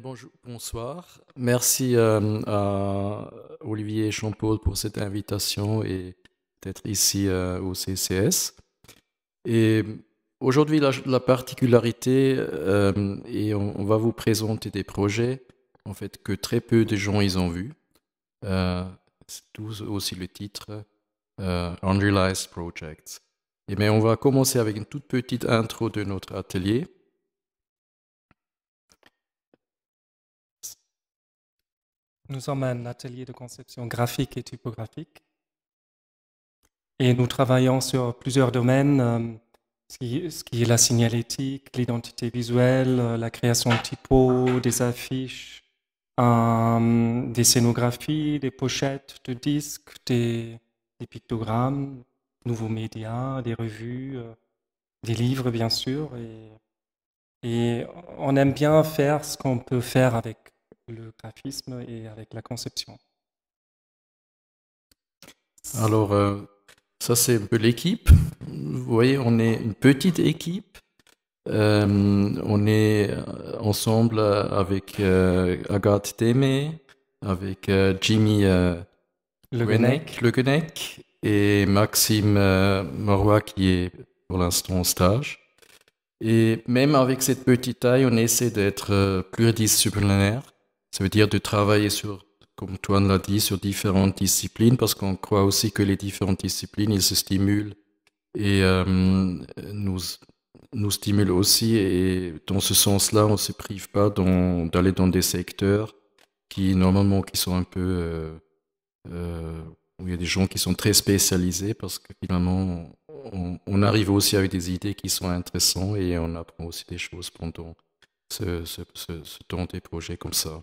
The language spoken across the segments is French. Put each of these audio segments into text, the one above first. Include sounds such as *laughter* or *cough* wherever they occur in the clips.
bonjour, bonsoir. Merci euh, à Olivier paul pour cette invitation et d'être ici euh, au CCS. Et aujourd'hui, la, particularité, euh, et on, va vous présenter des projets en fait que très peu de gens ils ont vus. C'est aussi le titre Unrealized Projects. Et mais ben, on va commencer avec une toute petite intro de notre atelier. nous sommes un atelier de conception graphique et typographique. Et nous travaillons sur plusieurs domaines, euh, ce, qui, est la signalétique, l'identité visuelle, euh, la création de typos, des affiches, des scénographies, des pochettes de disques, des, des pictogrammes, nouveaux médias, des revues, euh, des livres bien sûr. Et, et on aime bien faire ce qu'on peut faire avec le graphisme et avec la conception. Alors, euh, ça c'est un peu l'équipe. Vous voyez, on est une petite équipe. Euh, on est euh, ensemble avec Agathe Témé avec Jimmy Le Guenec, et Maxime Marois qui est pour l'instant en stage. Et même avec cette petite taille, on essaie d'être pluridisciplinaire. Ça veut dire de travailler sur, comme Toine l'a dit, sur différentes disciplines, parce qu'on croit aussi que les différentes disciplines, ils se stimulent et euh, nous, nous stimulent aussi. Et dans ce sens-là, on ne se prive pas d'aller dans des secteurs qui, normalement, qui sont un peu... Euh, euh, où il y a des gens qui sont très spécialisés, parce que finalement, on, arrive aussi avec des idées qui sont intéressantes et on apprend aussi des choses pendant ce temps des projets comme ça.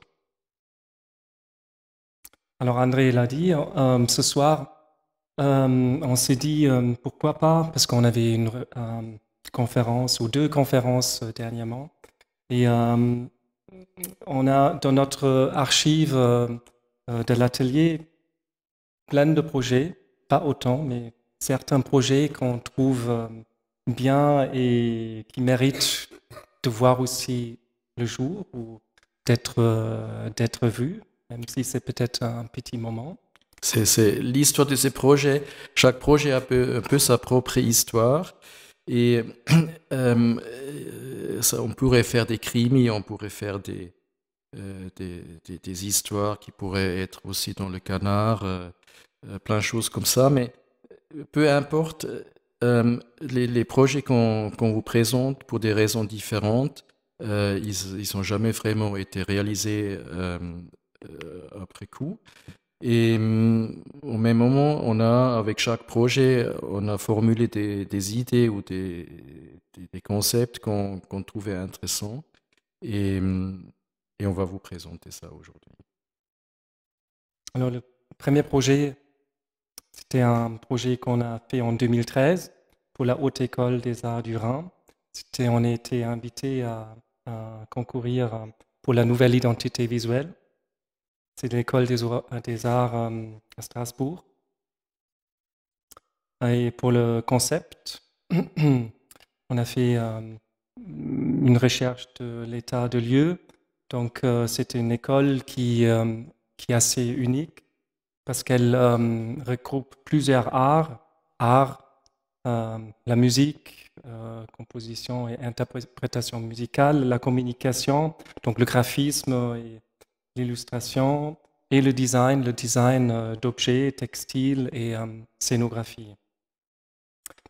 Alors André l'a dit, euh, euh, ce soir, euh, on s'est dit pourquoi pas, parce qu'on avait une conférence ou deux conférences dernièrement. Et on a dans notre archive de l'atelier plein de projets, pas autant, mais certains projets qu'on trouve bien et qui méritent de voir aussi le jour ou d'être vus même si c'est peut-être un petit moment. C'est l'histoire de ces projets. Chaque projet a un peu, sa propre histoire. Et *clears throat* euh, on pourrait faire des crimes, on pourrait faire des, euh, histoires qui pourraient être aussi dans le canard, euh, plein de choses comme ça. Mais peu importe, les, projets qu'on vous présente pour des raisons différentes, ils n'ont jamais vraiment été réalisés euh, après coup. Et mm, au même moment, on a, avec chaque projet, on a formulé des, idées ou des, concepts qu'on trouvait intéressants. Et, mm, et, on va vous présenter ça aujourd'hui. Alors, le premier projet, c'était un projet qu'on a fait en 2013 pour la Haute École des Arts du Rhin. on a été invité à concourir euh, pour la nouvelle identité visuelle c'est l'école des, arts euh, à Strasbourg. Et pour le concept, *clears throat* on a fait euh, une recherche de l'état de lieu. Donc euh, c'est une école qui, qui est assez unique parce qu'elle regroupe plusieurs arts, art, la musique, composition et interprétation musicale, la communication, donc le graphisme et l'illustration et le design, le design euh, d'objets, textiles et euh, scénographie.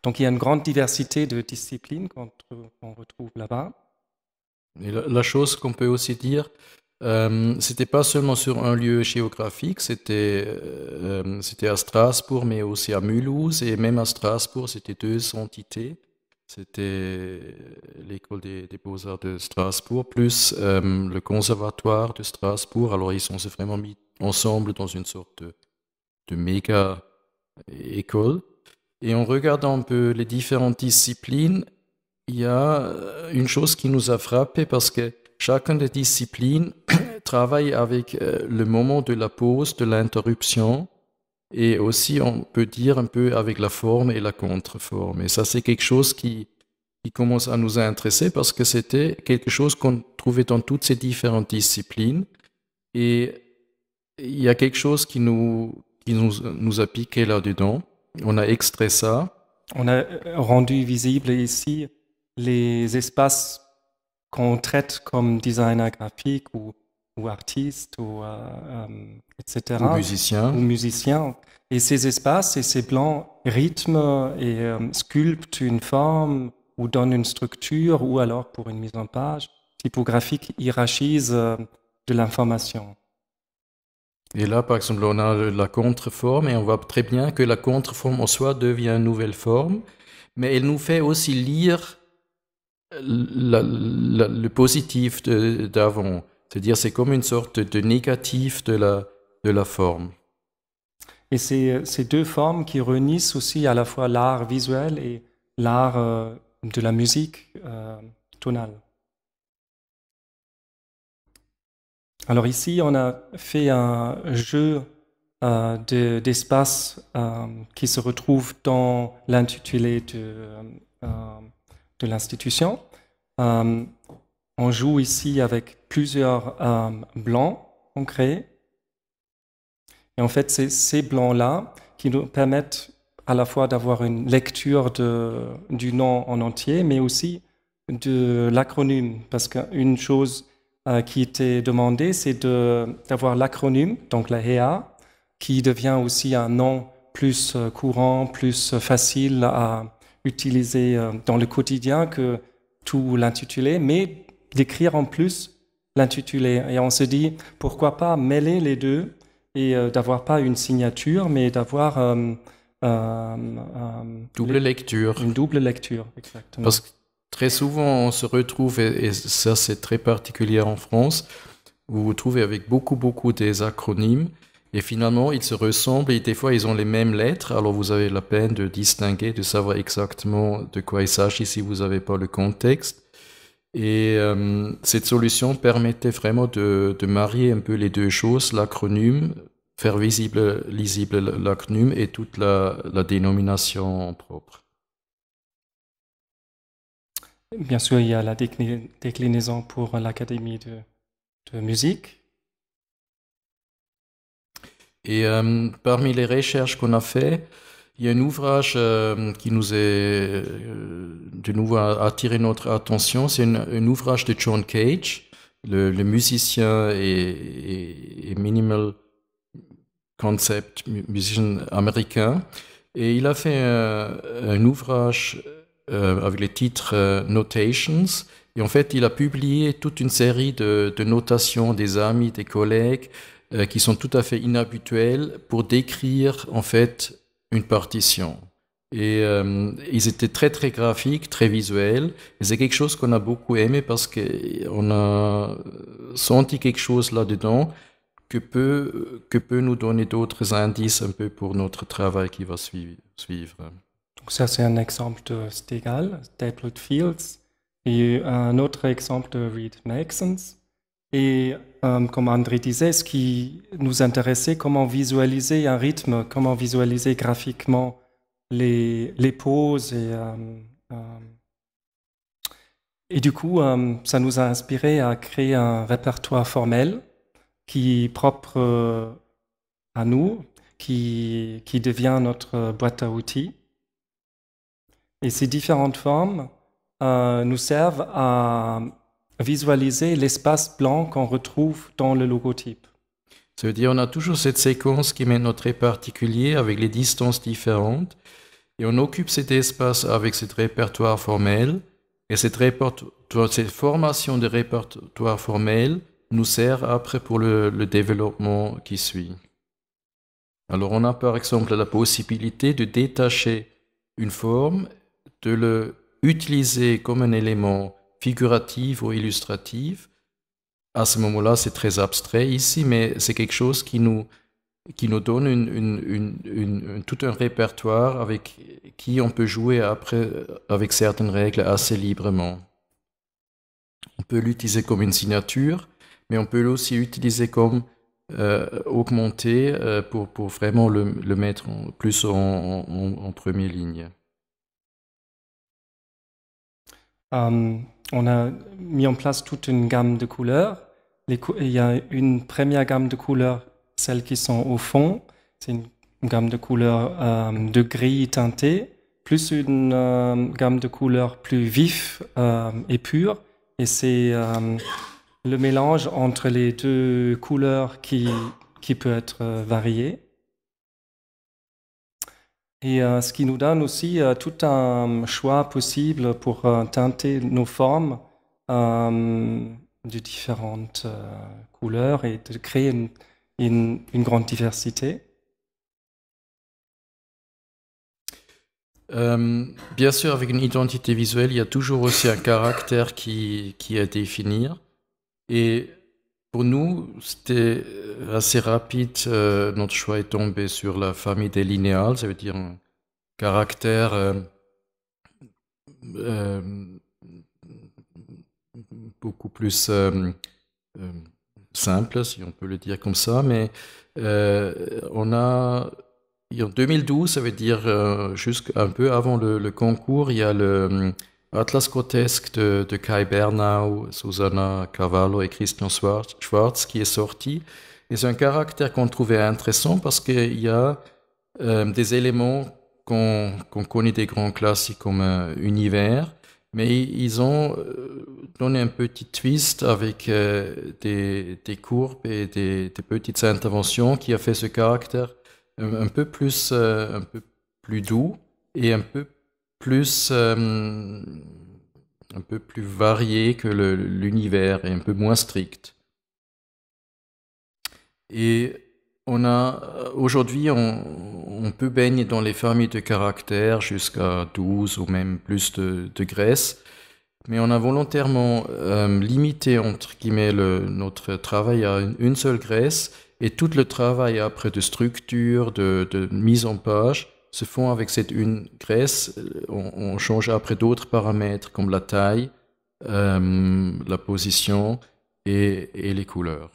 Donc il y a une grande diversité de disciplines qu'on retrouve là-bas. la, chose qu'on peut aussi dire, euh, c'était pas seulement sur un lieu géographique, c'était à Strasbourg, mais aussi à Mulhouse, et même à Strasbourg, c'était deux entités. C'était l'école des, beaux-arts de Strasbourg, plus euh, le conservatoire de Strasbourg. Alors ils sont vraiment mis ensemble dans une sorte de, de méga école. Et en regardant un peu les différentes disciplines, il y a euh, une chose qui nous a frappé parce que chacune des disciplines *coughs* travaille avec euh, le moment de la pause, de l'interruption, et aussi, on peut dire un peu avec la forme et la contre-forme. Et ça, c'est quelque chose qui, qui commence à nous intéresser parce que c'était quelque chose qu'on trouvait dans toutes ces différentes disciplines. Et il y a quelque chose qui nous, qui nous, nous a piqué là-dedans. On a extrait ça. On a rendu visible ici les espaces qu'on traite comme designer graphique ou ou artistes, ou, euh, euh, etc. Ou musiciens. Ou musiciens. Et ces espaces et ces plans rythment et euh, sculptent une forme ou donnent une structure ou alors pour une mise en page typographique hiérarchise de l'information. Et là, par exemple, on a la contreforme et on voit très bien que la contreforme en soi devient une nouvelle forme, mais elle nous fait aussi lire le positif d'avant. C'est-à-dire, c'est comme une sorte de négatif de la, de la forme. Et c'est ces deux formes qui réunissent aussi à la fois l'art visuel et l'art euh, de la musique euh, tonale. Alors ici, on a fait un jeu euh, d'espace euh, qui se retrouve dans l'intitulé de, de l'institution. On joue ici avec plusieurs euh, blancs crée. Et en fait, c'est ces blancs-là qui nous permettent à la fois d'avoir une lecture du nom en entier, mais aussi de l'acronyme. Parce qu'une chose euh, qui était demandée, c'est d'avoir l'acronyme, donc la HEA, qui devient aussi un nom plus euh, courant, plus facile à utiliser dans le quotidien que tout l'intitulé, mais d'écrire en plus l'intitulé. Et on se dit, pourquoi pas mêler les deux et euh, d'avoir pas une signature, mais d'avoir... Euh, euh, double lecture. Une double lecture, Parce que très souvent, on se retrouve, et, ça c'est très particulier en France, vous vous trouvez avec beaucoup, beaucoup des acronymes. Et finalement, ils se ressemblent et des fois, ils ont les mêmes lettres. Alors, vous avez la peine de distinguer, de savoir exactement de quoi il s'agit si vous n'avez pas le contexte. Et euh, cette solution permettait vraiment de, de, marier un peu les deux choses, l'acronyme, faire visible, lisible l'acronyme et toute la, la, dénomination propre. Bien sûr, il y a la déclinaison pour l'Académie de, de, musique. Et euh, parmi les recherches qu'on a faites, il y a un ouvrage euh, qui nous est euh, de nouveau attiré notre attention, c'est un, ouvrage de John Cage, le, musicien et, minimal concept musicien américain, et il a fait un, ouvrage euh, avec le titre Notations, et en fait il a publié toute une série de, de notations des amis, des collègues, qui sont tout à fait inhabituelles pour décrire en fait une partition. Et euh, ils étaient très très graphiques, très visuels. et C'est quelque chose qu'on a beaucoup aimé parce qu'on a senti quelque chose là-dedans que peut, que peut nous donner d'autres indices un peu pour notre travail qui va suivre. Donc ça c'est un exemple de Stegal, Stapled Fields, et un autre exemple de Reed et euh, comme André disait, ce qui nous intéressait, comment visualiser un rythme, comment visualiser graphiquement les, les pauses. Et, euh, euh, et du coup, ça nous a inspiré à créer un répertoire formel qui est propre à nous, qui, qui devient notre boîte à outils. Et ces différentes formes nous servent à visualiser l'espace blanc qu'on retrouve dans le logotype. Ça veut dire on a toujours cette séquence qui met notre trait particulier avec les distances différentes et on occupe cet espace avec ce répertoire formel et cette, formation de répertoire formel nous sert après pour le, le développement qui suit. Alors on a par exemple la possibilité de détacher une forme, de le utiliser comme un élément figurative ou illustrative. À ce moment-là, c'est très abstrait ici, mais c'est quelque chose qui nous, qui nous donne tout un répertoire avec qui on peut jouer après avec certaines règles assez librement. On peut l'utiliser comme une signature, mais on peut aussi l'utiliser comme euh, augmenter euh, pour, pour, vraiment le, mettre plus en, première ligne. Hum, on a mis en place toute une gamme de couleurs. il y a une première gamme de couleurs, celles qui sont au fond. C'est une, gamme de couleurs euh, de gris teinté, plus une euh, gamme de couleurs plus vif euh, et pure. Et c'est le mélange entre les deux couleurs qui, qui peut être varié. Et euh, ce qui nous donne aussi euh, tout un choix possible pour euh, teinter nos formes de différentes couleurs et de créer une, une, grande diversité. bien sûr, avec une identité visuelle, il y a toujours aussi un caractère qui, qui est à définir. Et pour nous, c'était euh, assez rapide. Euh, notre choix est tombé sur la famille des linéales, ça veut dire un caractère euh, beaucoup plus simple, si on peut le dire comme ça. Mais on a, en 2012, ça veut dire un peu avant le, le, concours, il y a le Atlas grotesque de, Kai Bernau, Susanna Cavallo et Christian Schwartz qui est sorti. Et c'est un caractère qu'on trouvait intéressant parce qu'il y a euh, des éléments qu'on connaît des grands classiques comme euh, Univers, mais ils ont euh, donné un petit twist avec des, des, courbes et des, petites interventions qui a fait ce caractère un, peu plus, un peu plus doux et un peu plus plus euh, un peu plus varié que l'univers et un peu moins strict. Et on a euh, aujourd'hui, on, peut baigner dans les familles de caractères jusqu'à 12 ou même plus de, graisses, mais on a volontairement euh, limité entre notre travail à une, seule graisse et tout le travail après de structure, de mise en page se font avec cette une graisse. Euh, on, change après d'autres paramètres comme la taille, euh, la position et, les couleurs.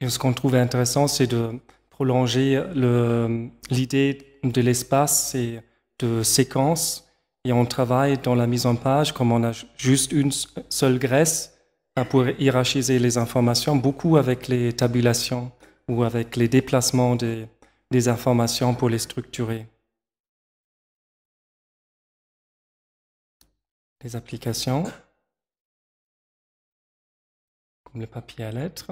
Et ce qu'on trouve intéressant, c'est de prolonger l'idée de l'espace et de séquence. Et on travaille dans la mise en page, comme on a juste une seule graisse, hein, pour hiérarchiser les informations, beaucoup avec les tabulations ou avec les déplacements des informations pour les structurer. les applications, comme le papier à lettres,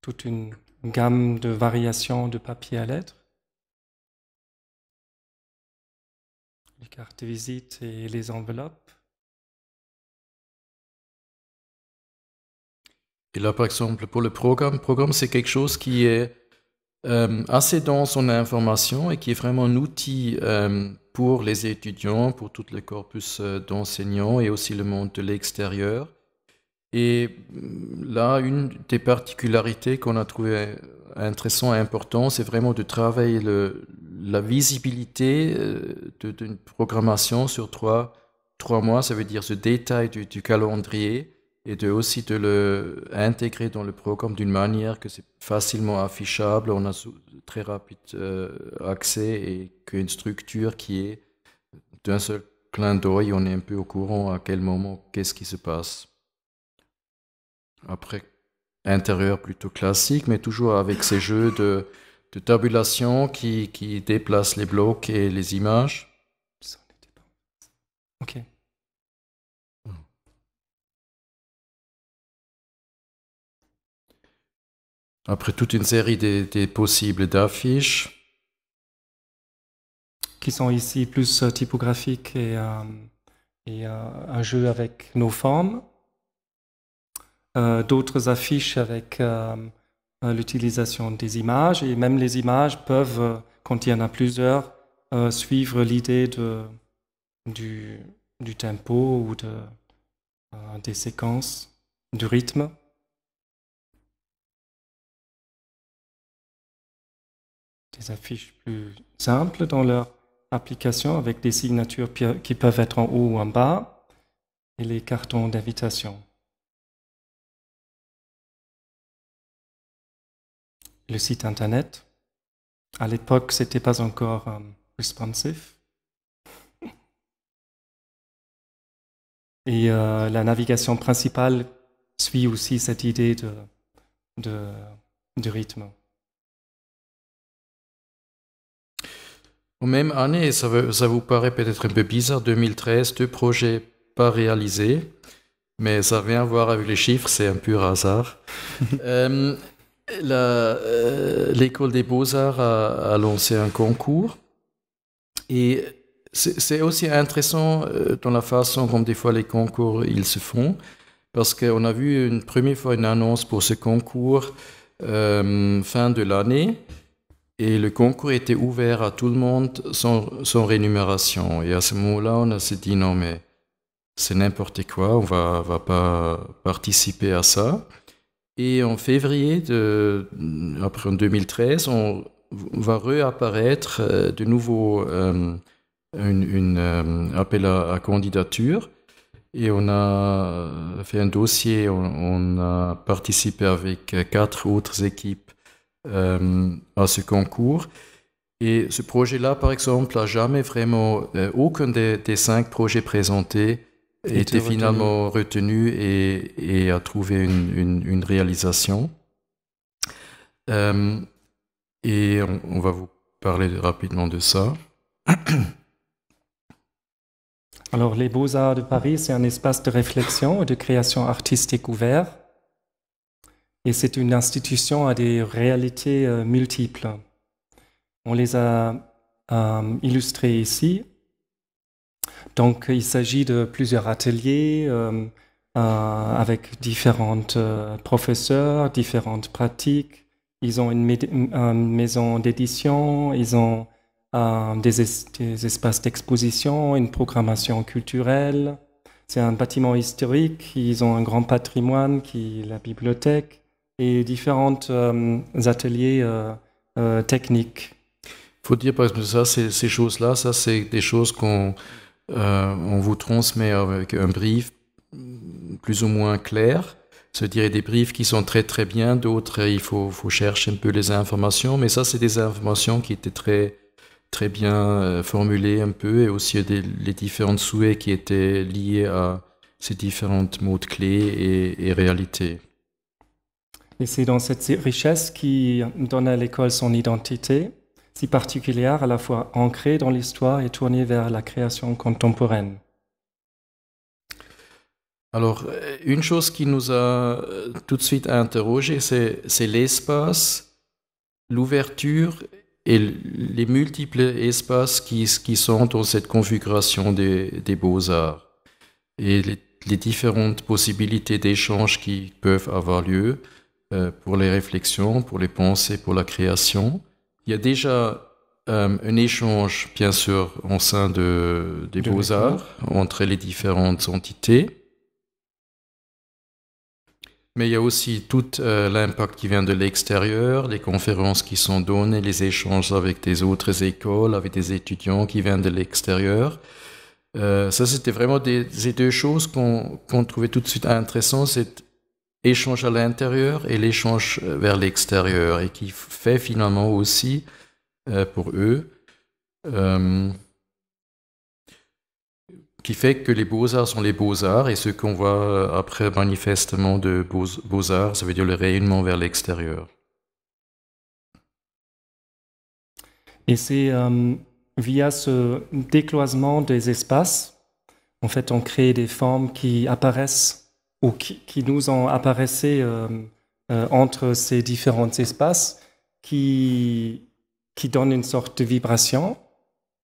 toute une gamme de variations de papier à lettres, les cartes de visite et les enveloppes. Et là, par exemple, pour le programme, programme c'est quelque chose qui est euh, assez dense en information et qui est vraiment un outil euh, pour les étudiants, pour tout le corpus euh, d'enseignants et aussi le monde de l'extérieur. Et mm, là, une des particularités qu'on a trouvé euh, intéressant et important, c'est vraiment de travailler la visibilité euh, d'une programmation sur trois, mois, ça veut dire ce détail du calendrier et de aussi de le intégrer dans le programme d'une manière que c'est facilement affichable, on a très rapide euh, accès et qu'une structure qui est d'un seul clin d'œil, on est un peu au courant à quel moment, qu'est-ce qui se passe. Après, intérieur plutôt classique, mais toujours avec ces jeux de, de tabulation qui, qui déplacent les blocs et les images. Ok. Après toute une série des, possibles d'affiches. Qui sont ici plus euh, typographiques et, euh, euh, un jeu avec nos formes. D'autres affiches avec l'utilisation des images. Et même les images peuvent, quand il y en a plusieurs, suivre l'idée du, tempo ou des séquences, du rythme. des affiches plus simples dans leur application avec des signatures qui peuvent être en haut ou en bas et les cartons d'invitation. Le site internet. À l'époque, ce n'était pas encore euh, responsive. Et euh, la navigation principale suit aussi cette idée de, de rythme. même année, ça, ça vous paraît peut-être un peu bizarre, 2013, deux projets pas réalisés, mais ça vient rien à voir avec les chiffres, c'est un pur hasard. *laughs* Euh, euh, l'école des beaux-arts a, lancé un concours et c'est aussi intéressant euh, dans la façon comme des fois les concours ils se font parce qu'on a vu une première fois une annonce pour ce concours fin de l'année et le concours était ouvert à tout le monde sans, rémunération. Et à ce moment-là, on s'est dit non, mais c'est n'importe quoi, on va, va pas participer à ça. Et en février, de, après en 2013, on va réapparaître euh, de nouveau euh, une, euh, appel à, candidature. Et on a fait un dossier, on a participé avec quatre autres équipes euh, à ce concours. Et ce projet-là, par exemple, n'a jamais vraiment, euh, aucun des, cinq projets présentés était finalement retenu et, a trouvé une, réalisation. Euh, et on, on, va vous parler rapidement de ça. Alors, les Beaux-Arts de Paris, c'est un espace de réflexion et de création artistique ouvert et c'est une institution à des réalités euh, multiples. On les a euh, illustrées ici. Donc il s'agit de plusieurs ateliers euh, euh, avec différentes professeurs, différentes pratiques. Ils ont une, maison d'édition, ils ont des, espaces d'exposition, une programmation culturelle. C'est un bâtiment historique, ils ont un grand patrimoine qui est la bibliothèque et différents euh, ateliers euh, euh, techniques. Il faut dire, par exemple, ça, ces choses-là, ça, c'est des choses qu'on on vous transmet avec un brief plus ou moins clair se dire des briefs qui sont très très bien, d'autres il faut, faut, chercher un peu les informations, mais ça c'est des informations qui étaient très très bien formulées un peu et aussi les différents souhaits qui étaient liés à ces différentes mots de clés et, et réalités. Et c'est dans cette richesse qui donne à l'école son identité, si particulière, à la fois ancrée dans l'histoire et tournée vers la création contemporaine. Alors, une chose qui nous a euh, tout de suite interrogé, c'est l'espace, l'ouverture et les multiples espaces qui, sont dans cette configuration des, beaux-arts et les, différentes possibilités d'échanges qui peuvent avoir lieu. Euh, pour les réflexions, pour les pensées, pour la création. Il y a déjà euh, un échange, bien sûr, au sein de, des beaux-arts entre les différentes entités. Mais il y a aussi tout euh, l'impact qui vient de l'extérieur, les conférences qui sont données, les échanges avec des autres écoles, avec des étudiants qui viennent de l'extérieur. ça, c'était vraiment des, deux choses qu'on trouvait tout de suite intéressantes échange à l'intérieur et l'échange euh, vers l'extérieur, et qui fait finalement aussi, euh, pour eux, euh, qui fait que les beaux-arts sont les beaux-arts, et ce qu'on voit après manifestement de beaux-arts, ça veut dire le rayonnement vers l'extérieur. Et c'est via ce décloisement des espaces, en fait, on crée des formes qui apparaissent qui, nous ont apparaissé euh, euh, entre ces différents espaces qui, qui donnent une sorte de vibration.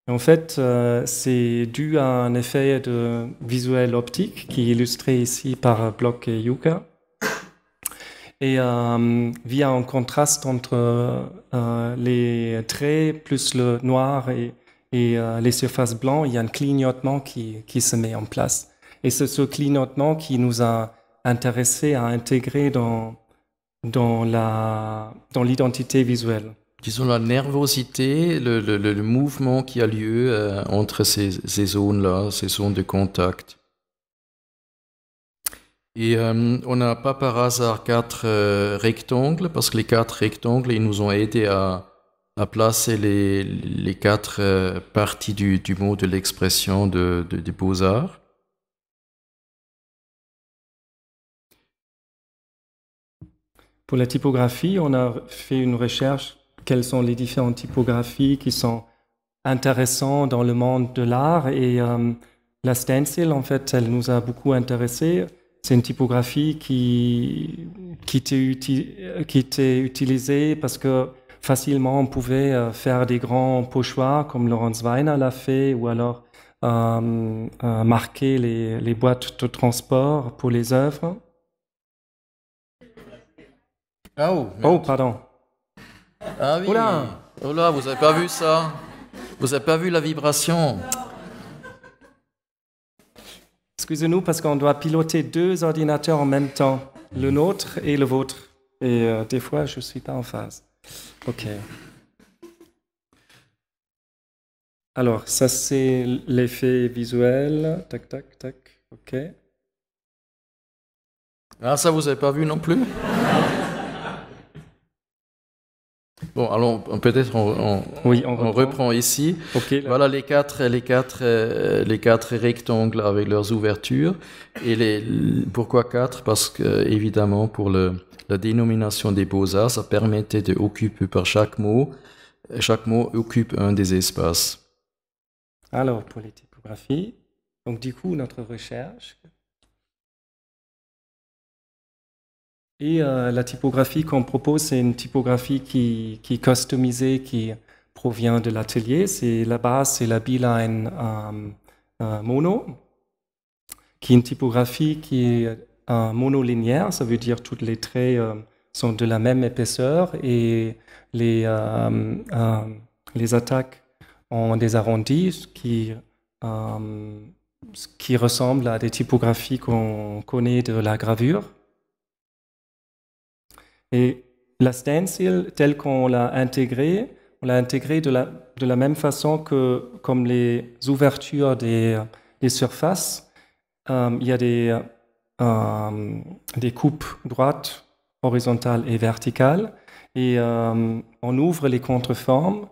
Et en fait, euh, c'est dû à un effet de visuel optique qui est illustré ici par Bloch et Yuka. Et via un contraste entre les traits plus le noir et, et les surfaces blanches, il y a un clignotement qui, qui se met en place. Et c'est ce clignotement qui nous a intéressés à intégrer dans, dans l'identité dans visuelle. Disons la nervosité, le, mouvement qui a lieu euh, entre ces, zones-là, ces zones de contact. Et euh, on n'a pas par hasard quatre euh, rectangles, parce que les quatre rectangles, ils nous ont aidés à, placer les, quatre parties du, mot de l'expression des beaux-arts. Pour la typographie, on a fait une recherche quelles sont les différentes typographies qui sont intéressantes dans le monde de l'art. Et euh, la stencil, en fait, elle nous a beaucoup intéressés. C'est une typographie qui, qui, était euh, utilisée parce que facilement on pouvait euh, faire des grands pochoirs comme Laurence Weiner l'a fait ou alors marquer les boîtes de transport pour les œuvres. Ah oh, Oh, pardon. Ah oui. Oula. Oh vous avez pas vu ça Vous avez pas vu la vibration Excusez-nous parce qu'on doit piloter deux ordinateurs en même temps, le nôtre et le vôtre. Et euh, des fois, je ne suis pas en phase. OK. Alors, ça, c'est l'effet visuel. Tac, tac, tac. OK. Ah, ça, vous n'avez pas vu non plus Bon, alors peut-être on, reprend. ici. voilà les quatre, les quatre, euh, les quatre rectangles avec leurs ouvertures. Et les, pourquoi quatre Parce que évidemment pour le, la dénomination des beaux arts, ça permettait d'occuper par chaque mot, chaque mot occupe un des espaces. Alors pour les typographies, donc du coup notre recherche Et euh, la typographie qu'on propose, c'est une typographie qui, est customisée, qui provient de l'atelier. C'est la base, c'est la Beeline euh, euh, mono, qui est une typographie qui est monolinéaire. ça veut dire que tous les traits sont de la même épaisseur et les, attaques ont des arrondis qui ce qui ressemble à des typographies qu'on connaît de la gravure. Et la stencil, telle qu'on l'a intégrée, on l'a intégrée de la, même façon que comme les ouvertures des, surfaces, euh, il y a euh, des, coupes droites, horizontales et verticales. Et euh, on ouvre les contreformes,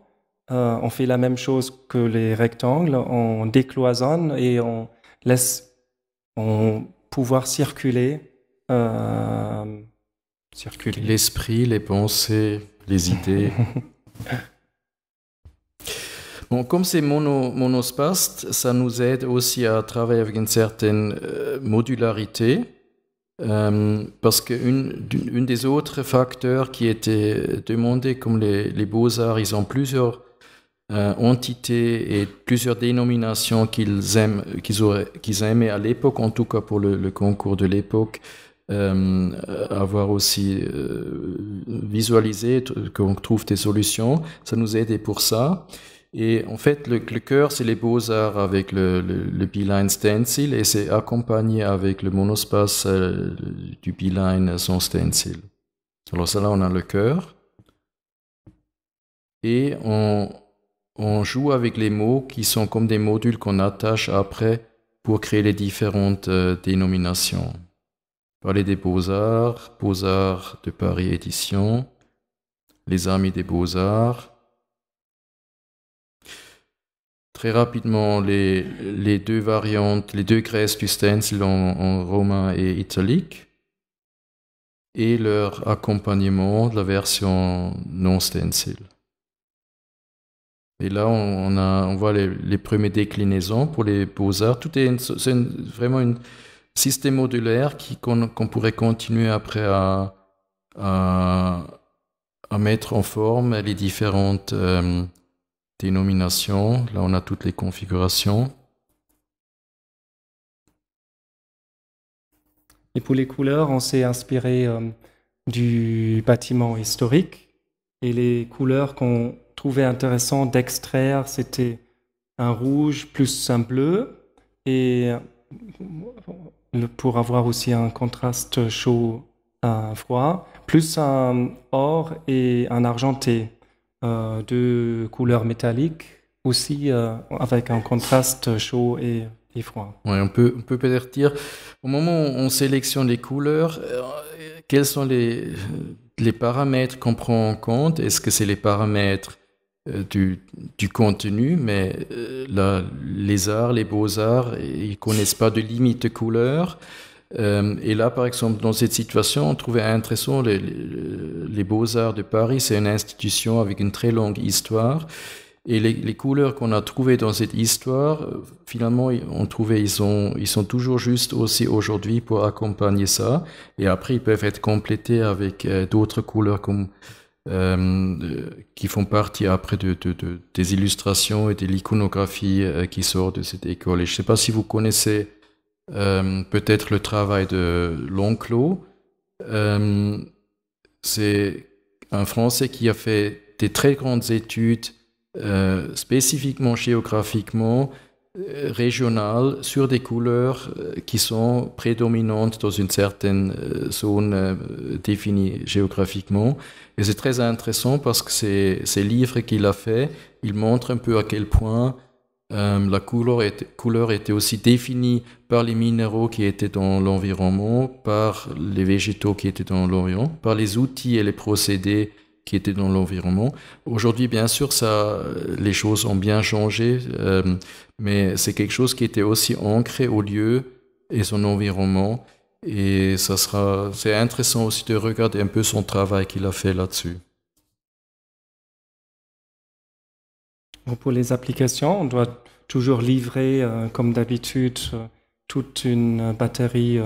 on fait la même chose que les rectangles, on décloisonne et on laisse on pouvoir circuler. L'esprit, les pensées, les idées. *laughs* Bon, comme c'est mono, monospaste, ça nous aide aussi à travailler avec une certaine euh, modularité, euh, parce qu'un une des autres facteurs qui était demandé, comme les, les beaux-arts, ils ont plusieurs euh, entités et plusieurs dénominations qu'ils aimaient à l'époque, en tout cas pour le, le concours de l'époque. Euh, avoir aussi euh, visualisé qu'on trouve des solutions, ça nous a aidé pour ça. Et en fait, le, cœur, c'est les beaux-arts avec le, le, Beeline Stencil et c'est accompagné avec le monospace euh, du Beeline sans stencil. Alors ça, là, on a le cœur. Et on, on joue avec les mots qui sont comme des modules qu'on attache après pour créer les différentes dénominations. Palais des Beaux-Arts, Beaux-Arts de Paris Édition, Les Amis des Beaux-Arts. Très rapidement, les, les, deux variantes, les deux graisses du stencil en, romain et italique et leur accompagnement de la version non stencil. Et là, on, a, on voit les, premières déclinaisons pour les beaux-arts. Tout est, vraiment une, système modulaire qu'on pourrait continuer après à, à, mettre en forme les différentes euh, dénominations. Là, on a toutes les configurations. Et pour les couleurs, on s'est inspiré euh, du bâtiment historique. Et les couleurs qu'on trouvait intéressant d'extraire, c'était un rouge plus un bleu. Et euh, pour avoir aussi un contraste chaud et froid, plus un or et un argenté, de euh, deux couleurs métalliques aussi euh, avec un contraste chaud et, froid. on peut on peut être dire au moment où on sélectionne les couleurs, euh, quels sont les les paramètres qu'on prend en compte Est-ce que c'est les paramètres du, euh, contenu, mais euh, là, les arts, les beaux-arts, ils connaissent pas de limites de couleurs euh, et là, par exemple, dans cette situation, on trouvait intéressant les, beaux-arts de Paris. C'est une institution avec une très longue histoire. Et les, couleurs qu'on a trouvées dans cette histoire, finalement, on trouvait ils sont, ils sont toujours justes aussi aujourd'hui pour accompagner ça. Et après, ils peuvent être complétés avec d'autres couleurs comme euh, qui font partie après de, des illustrations et de l'iconographie euh, qui sort de cette école. Et je ne sais pas si vous connaissez euh, peut-être le travail de L'Enclos. C'est un Français qui a fait des très grandes études spécifiquement géographiquement euh, régional sur des couleurs euh, qui sont prédominantes dans une certaine euh, zone définie géographiquement. Et c'est très intéressant parce que ces, ces livres qu'il a fait, il montre un peu à quel point la couleur était, couleur était aussi définie par les minéraux qui étaient dans l'environnement, par les végétaux qui étaient dans l'Orient, par les outils et les procédés qui était dans l'environnement. Aujourd'hui, bien sûr, ça, les choses ont bien changé, euh, mais c'est quelque chose qui était aussi ancré au lieu et son environnement. Et ça sera, c'est intéressant aussi de regarder un peu son travail qu'il a fait là-dessus. Pour les applications, on doit toujours livrer, euh, comme d'habitude, euh, toute une batterie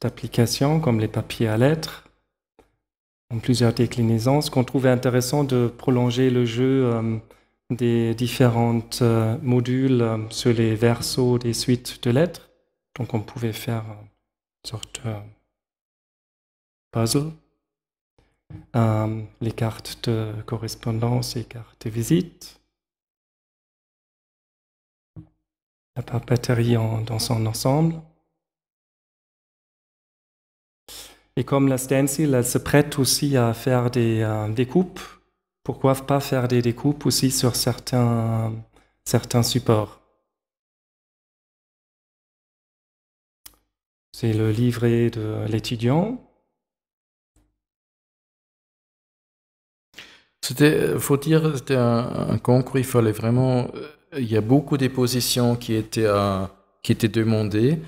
d'applications, comme les papiers à lettres, en plusieurs déclinaisons, ce qu'on trouvait intéressant de prolonger le jeu euh, des différentes euh, modules euh, sur les versos des suites de lettres. Donc on pouvait faire une sorte de puzzle. les cartes de correspondance et cartes de visite. La papeterie dans son ensemble. Et comme la stencil, elle se prête aussi à faire des euh, découpes, pourquoi pas faire des découpes aussi sur certains, certains supports C'est le livret de l'étudiant. C'était, euh, faut dire, c'était un, concours. Il fallait vraiment. Euh, il y a beaucoup de positions qui étaient qui étaient demandées.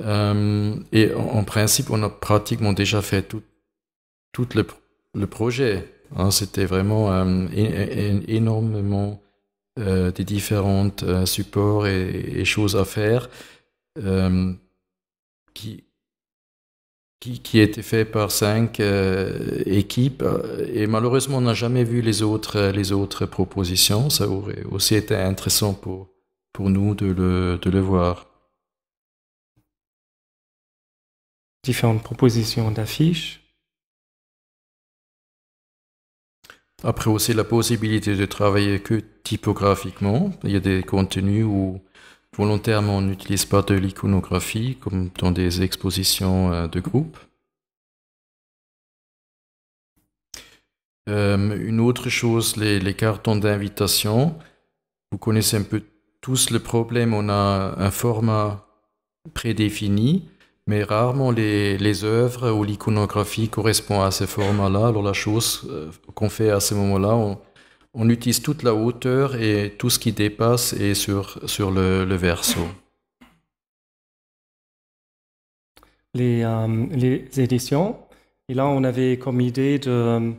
Euh, et en, principe, on a pratiquement déjà fait tout, le, projet. Hein. C'était vraiment euh, énormément euh, des différents supports et, choses à faire qui, qui, qui était fait par cinq équipes. Et malheureusement, on n'a jamais vu les autres, les autres propositions. Ça aurait aussi été intéressant pour, nous de le, de le voir. différentes propositions d'affiches. Après aussi la possibilité de travailler que typographiquement. Il y a des contenus où volontairement on n'utilise pas de l'iconographie comme dans des expositions euh, de groupe. Euh, une autre chose, les cartons d'invitation. Vous connaissez un peu tous le problème, on a un format prédéfini mais rarement les, œuvres ou l'iconographie correspond à ces formats-là. Alors la chose euh, qu'on fait à ce moment-là, on, utilise toute la hauteur et tout ce qui dépasse est sur, le, verso. Euh, les, éditions, et là on avait comme idée de,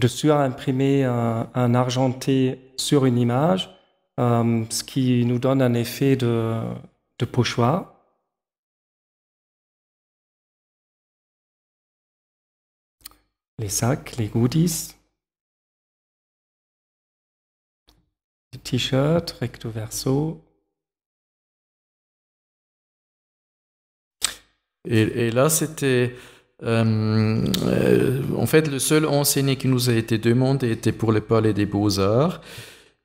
de surimprimer euh, un, argenté sur une image, ce qui nous donne un effet de pochoir. les sacs, les goodies, les t-shirts recto verso. Et, et là, c'était euh, euh, en fait le seul enseigné qui nous a été demandé était pour les Palais des Beaux-Arts.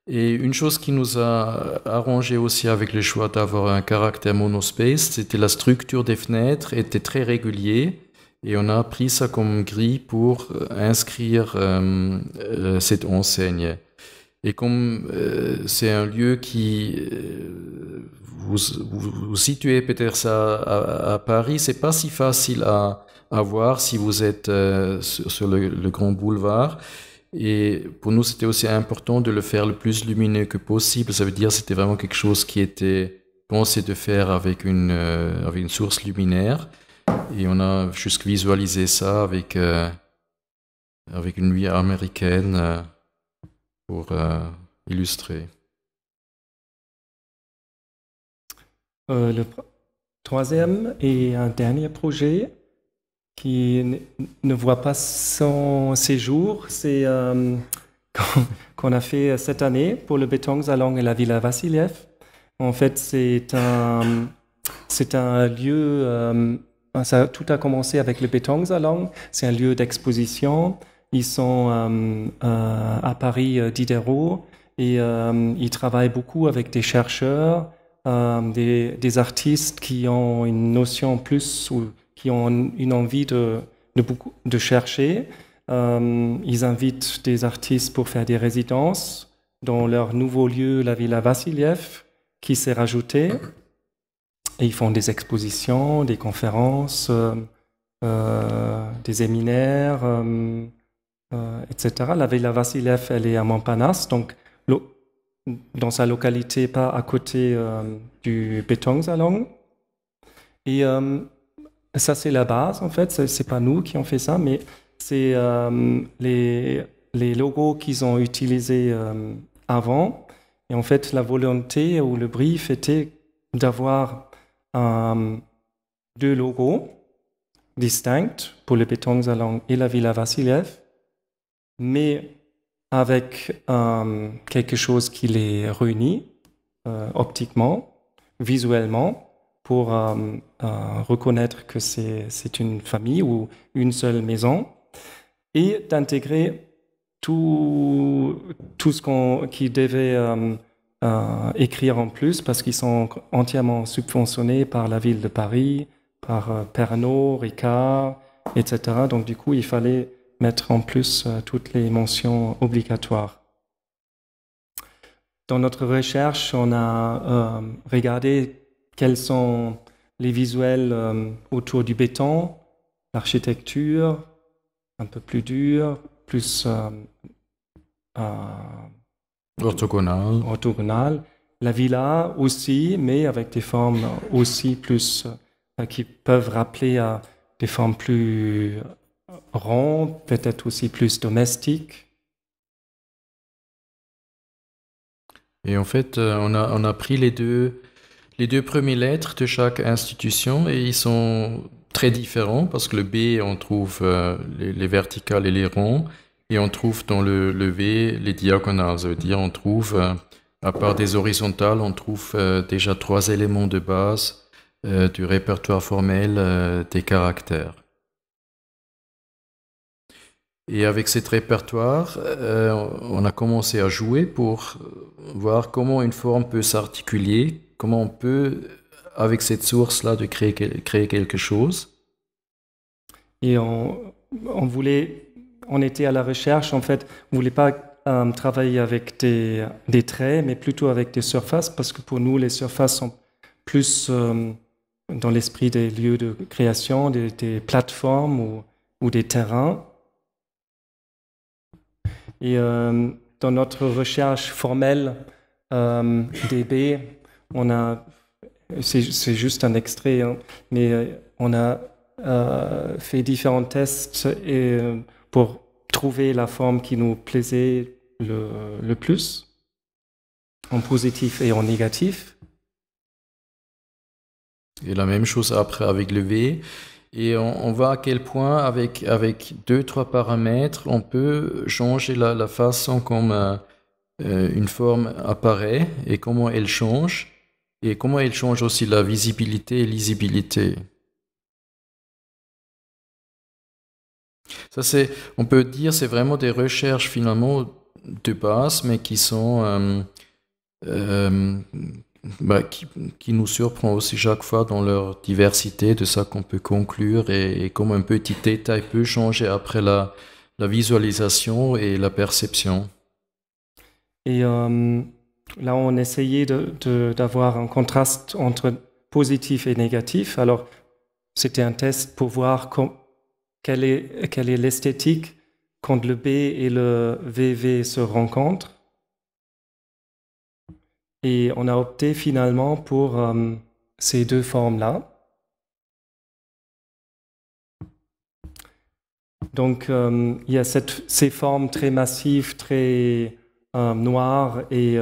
Et une chose qui nous a arrangé aussi avec le choix d'avoir un caractère monospace, c'était la structure des fenêtres était très régulière et on a pris ça comme grille pour euh, inscrire euh, euh, cette enseigne. Et comme c'est un lieu qui vous, vous, situez peut-être ça à, à Paris, c'est pas si facile à, voir si vous êtes sur, le, grand boulevard. Et pour nous, c'était aussi important de le faire le plus lumineux que possible. Ça veut dire c'était vraiment quelque chose qui était pensé de faire avec une, avec une source luminaire. Et on a juste visualisé ça avec, euh, avec une nuit américaine euh, pour euh, illustrer. le troisième et un dernier projet qui ne voit pas son séjour, c'est *laughs* qu'on a fait cette année pour le Béton zalong et la Villa Vassiliev. En fait, c'est un, c'est un lieu ben, tout a commencé avec le Betongsalon. C'est un lieu d'exposition. Ils sont euh, euh, à Paris euh, Diderot et ils travaillent beaucoup avec des chercheurs, des, artistes qui ont une notion plus ou qui ont une envie de, de chercher. ils invitent des artistes pour faire des résidences dans leur nouveau lieu, la Villa Vassiliev, qui s'est rajoutée. Et ils font des expositions, des conférences, euh, euh, des séminaires, euh, etc. La Villa Vassilev, elle est à Montparnasse, donc dans sa localité, pas à côté du Béton Et ça, c'est la base, en fait. C'est pas nous qui avons fait ça, mais c'est les, les, logos qu'ils ont utilisés avant. Et en fait, la volonté ou le brief était d'avoir euh, deux logos distincts pour le béton salon et la Villa Vassiliev, mais avec euh, quelque chose qui les réunit euh, optiquement, visuellement, pour reconnaître que c'est une famille ou une seule maison et d'intégrer tout, tout ce qui devait euh, écrire en plus parce qu'ils sont entièrement subventionnés par la ville de Paris, par euh, Pernod, Ricard, etc. Donc du coup, il fallait mettre en plus euh, toutes les mentions obligatoires. Dans notre recherche, on a euh, regardé quels sont les visuels autour du béton, l'architecture, un peu plus dur, plus Orthogonale, La villa aussi, mais avec des formes aussi plus euh, qui peuvent rappeler à des formes plus euh, rondes, peut-être aussi plus domestiques. Et en fait, euh, on a, on a pris les deux, les deux premières lettres de chaque institution et ils sont très différents parce que le B, on trouve les, les verticales et les ronds. Et on trouve dans le, levé les diagonales, ça veut dire on trouve, euh, à part des horizontales, on trouve euh, déjà trois éléments de base euh, du répertoire formel des caractères. Et avec cet répertoire, on a commencé à jouer pour voir comment une forme peut s'articuler, comment on peut, avec cette source-là, de créer, quelque chose. Et on voulait on était à la recherche, en fait, on ne voulait pas euh, travailler avec des, des, traits, mais plutôt avec des surfaces, parce que pour nous, les surfaces sont plus euh, dans l'esprit des lieux de création, des, plateformes ou, des terrains. Et euh, dans notre recherche formelle DB, on a, c'est juste un extrait, hein, mais on a fait différents tests et pour trouver la forme qui nous plaisait le, le plus, en positif et en négatif. Et la même chose après avec le V. Et on, voit à quel point, avec, avec deux, trois paramètres, on peut changer la, la façon comme euh, une forme apparaît et comment elle change. Et comment elle change aussi la visibilité et lisibilité. Ça, c'est, on peut dire, c'est vraiment des recherches finalement de base, mais qui sont, euh, euh, bah, qui, qui, nous surprend aussi chaque fois dans leur diversité, de ça qu'on peut conclure et, comme un petit détail peut changer après la, la visualisation et la perception. Et euh, là, on essayait d'avoir un contraste entre positif et négatif. Alors, c'était un test pour voir comment quelle est, l'esthétique quand le B et le VV se rencontrent. Et on a opté finalement pour euh, ces deux formes-là. Donc euh, il y a ces formes très massives, très euh, noires et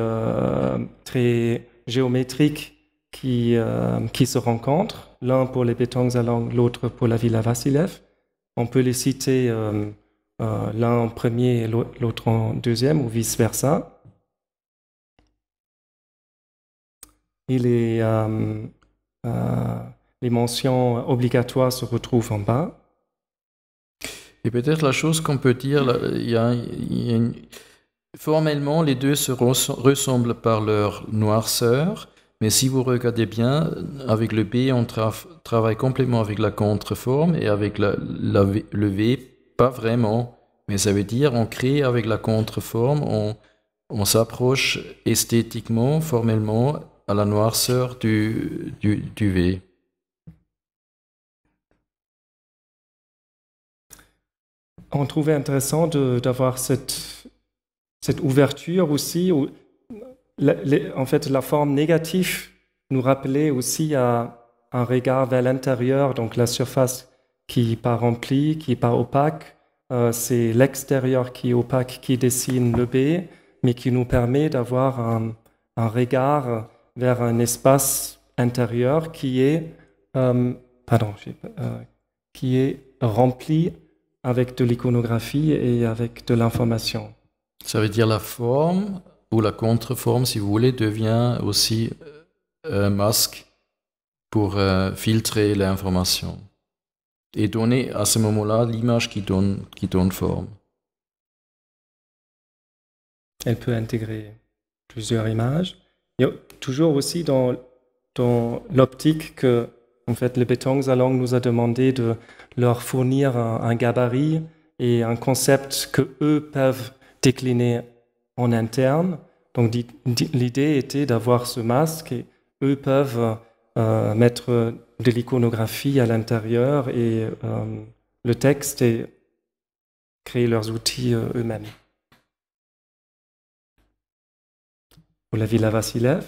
très géométriques qui, se rencontrent, l'un pour les à l'autre pour la Villa Vassilev. On peut les citer euh, euh, l'un en premier et l'autre en deuxième ou vice-versa. Et euh, les, mentions obligatoires se retrouvent en bas. Et peut-être la chose qu'on peut dire, formellement, les deux se ressemblent par leur noirceur, mais si vous regardez bien, avec le B, on travaille complètement avec la contreforme et avec la, le V, pas vraiment. Mais ça veut dire, on crée avec la contreforme, on, on s'approche esthétiquement, formellement, à la noirceur du, du, du V. On trouvait intéressant d'avoir cette, cette ouverture aussi, en fait, la forme négative nous rappelait aussi à un regard vers l'intérieur, donc la surface qui n'est pas remplie, qui n'est pas opaque. Euh, c'est l'extérieur qui est opaque qui dessine le B, mais qui nous permet d'avoir un, regard vers un espace intérieur qui est, euh, pardon, euh, qui est rempli avec de l'iconographie et avec de l'information. Ça veut dire la forme ou la contreforme, si vous voulez, devient aussi euh, un masque pour euh, filtrer l'information et donner à ce moment-là l'image qui donne, qui forme. Elle peut intégrer plusieurs images, toujours aussi dans, l'optique que en fait, le béton Zalong nous a demandé de leur fournir un gabarit et un concept que eux peuvent décliner en interne. Donc l'idée était d'avoir ce masque et eux peuvent euh, mettre de l'iconographie à l'intérieur et euh, le texte et créer leurs outils euh, eux-mêmes. Pour la Villa Vassilev.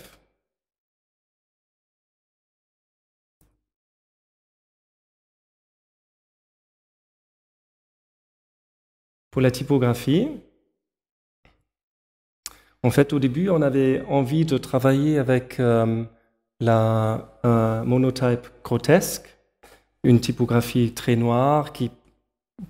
Pour la typographie, en fait, au début, on avait envie de travailler avec euh, la monotype grotesque, une typographie très noire qui,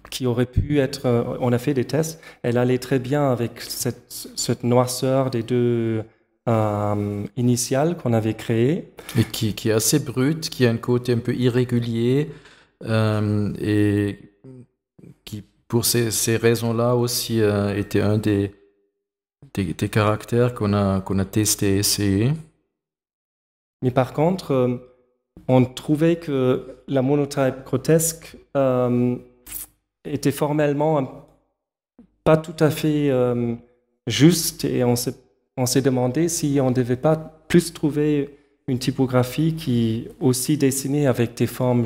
qui aurait pu être. Euh, on a fait des tests, elle allait très bien avec cette, cette noirceur des deux euh, initiales qu'on avait créées. Et qui, qui, est assez brute, qui a un côté un peu irrégulier et qui, pour ces raisons-là aussi, était un des des, caractères qu'on a, qu'on a testés et essayés. Mais par contre, euh, on trouvait que la monotype grotesque euh, était formellement pas tout à fait euh, juste et on s'est, demandé si on ne devait pas plus trouver une typographie qui aussi dessinée avec des formes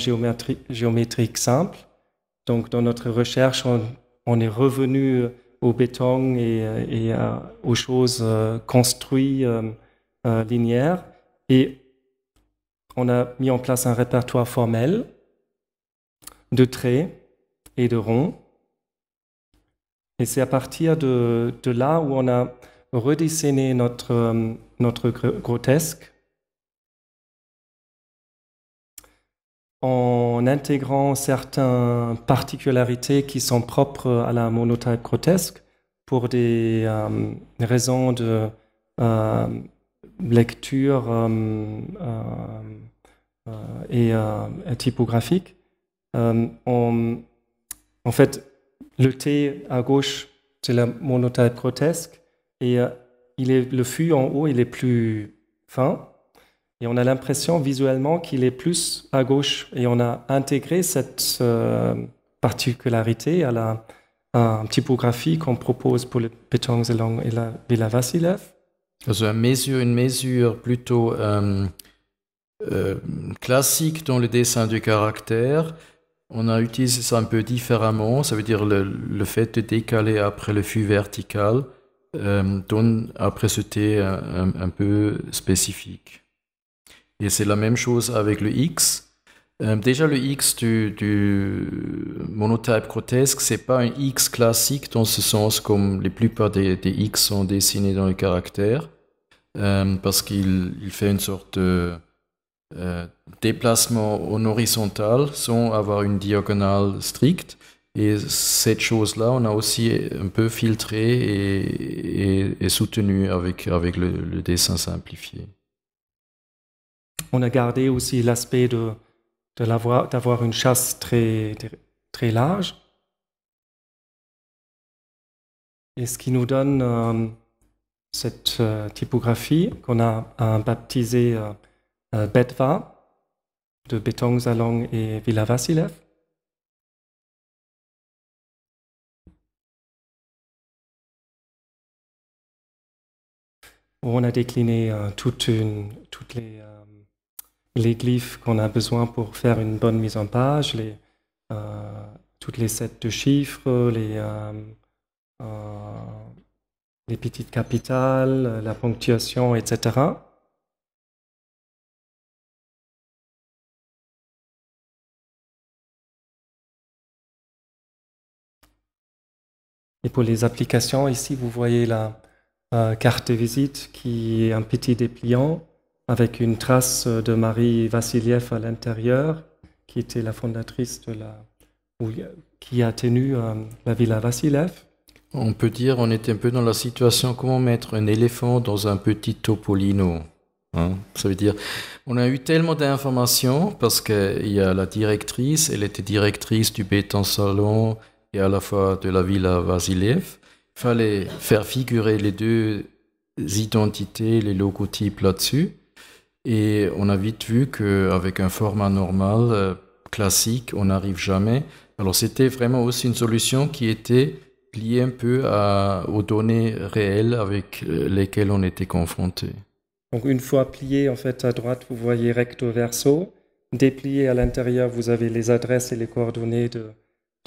géométriques simples. Donc dans notre recherche, on, on est revenu au béton et, euh, euh, aux choses euh, construites linéaires. Et on a mis en place un répertoire formel de traits et de ronds. Et c'est à partir de, de, là où on a redessiné notre, notre grotesque en intégrant certaines particularités qui sont propres à la monotype grotesque pour des euh, raisons de euh, lecture euh, et typographique. en fait, le T à gauche, c'est la monotype grotesque et il est, le fût en haut, il est plus fin et on a l'impression visuellement qu'il est plus à gauche. Et on a intégré cette euh, particularité à la, typographie qu'on propose pour le Pétang et la Villa Vassilev. une mesure, plutôt euh, euh, classique dans le dessin du caractère. On a utilisé ça un peu différemment, ça veut dire le, fait de décaler après le fût vertical donne après ce T un peu spécifique. Et c'est la même chose avec le X. Euh, déjà, le X du, monotype grotesque, c'est pas un X classique dans ce sens comme la plupart des, des X sont dessinés dans le caractère, euh, parce qu'il fait une sorte de euh, déplacement en horizontal sans avoir une diagonale stricte. Et cette chose-là, on a aussi un peu filtré et, et, soutenu avec, avec le dessin simplifié on a gardé aussi l'aspect de, d'avoir une chasse très, large. Et ce qui nous donne euh, cette euh, typographie qu'on a baptisée euh, Betva de Betong Zalong et Villa on a décliné toute toutes les les glyphes qu'on a besoin pour faire une bonne mise en page, euh, toutes les sets de chiffres, les, euh, euh, petites capitales, la ponctuation, etc. Et pour les applications, ici, vous voyez la carte de visite qui est un petit dépliant avec une trace de Marie Vassiliev à l'intérieur, qui était la fondatrice de la, qui a tenu euh, la villa Vassiliev. On peut dire, on était un peu dans la situation comment mettre un éléphant dans un petit topolino. Hein Ça veut dire, on a eu tellement d'informations parce qu'il y a la directrice, elle était directrice du Béton Salon et à la fois de la villa Vassiliev. Il fallait faire figurer les deux identités, les logotypes là-dessus. Et on a vite vu qu'avec un format normal, euh, classique, on n'arrive jamais. Alors c'était vraiment aussi une solution qui était liée un peu aux données réelles avec euh, lesquelles on était confronté. Donc une fois plié en fait à droite, vous voyez recto verso. Déplié à l'intérieur, vous avez les adresses et les coordonnées de,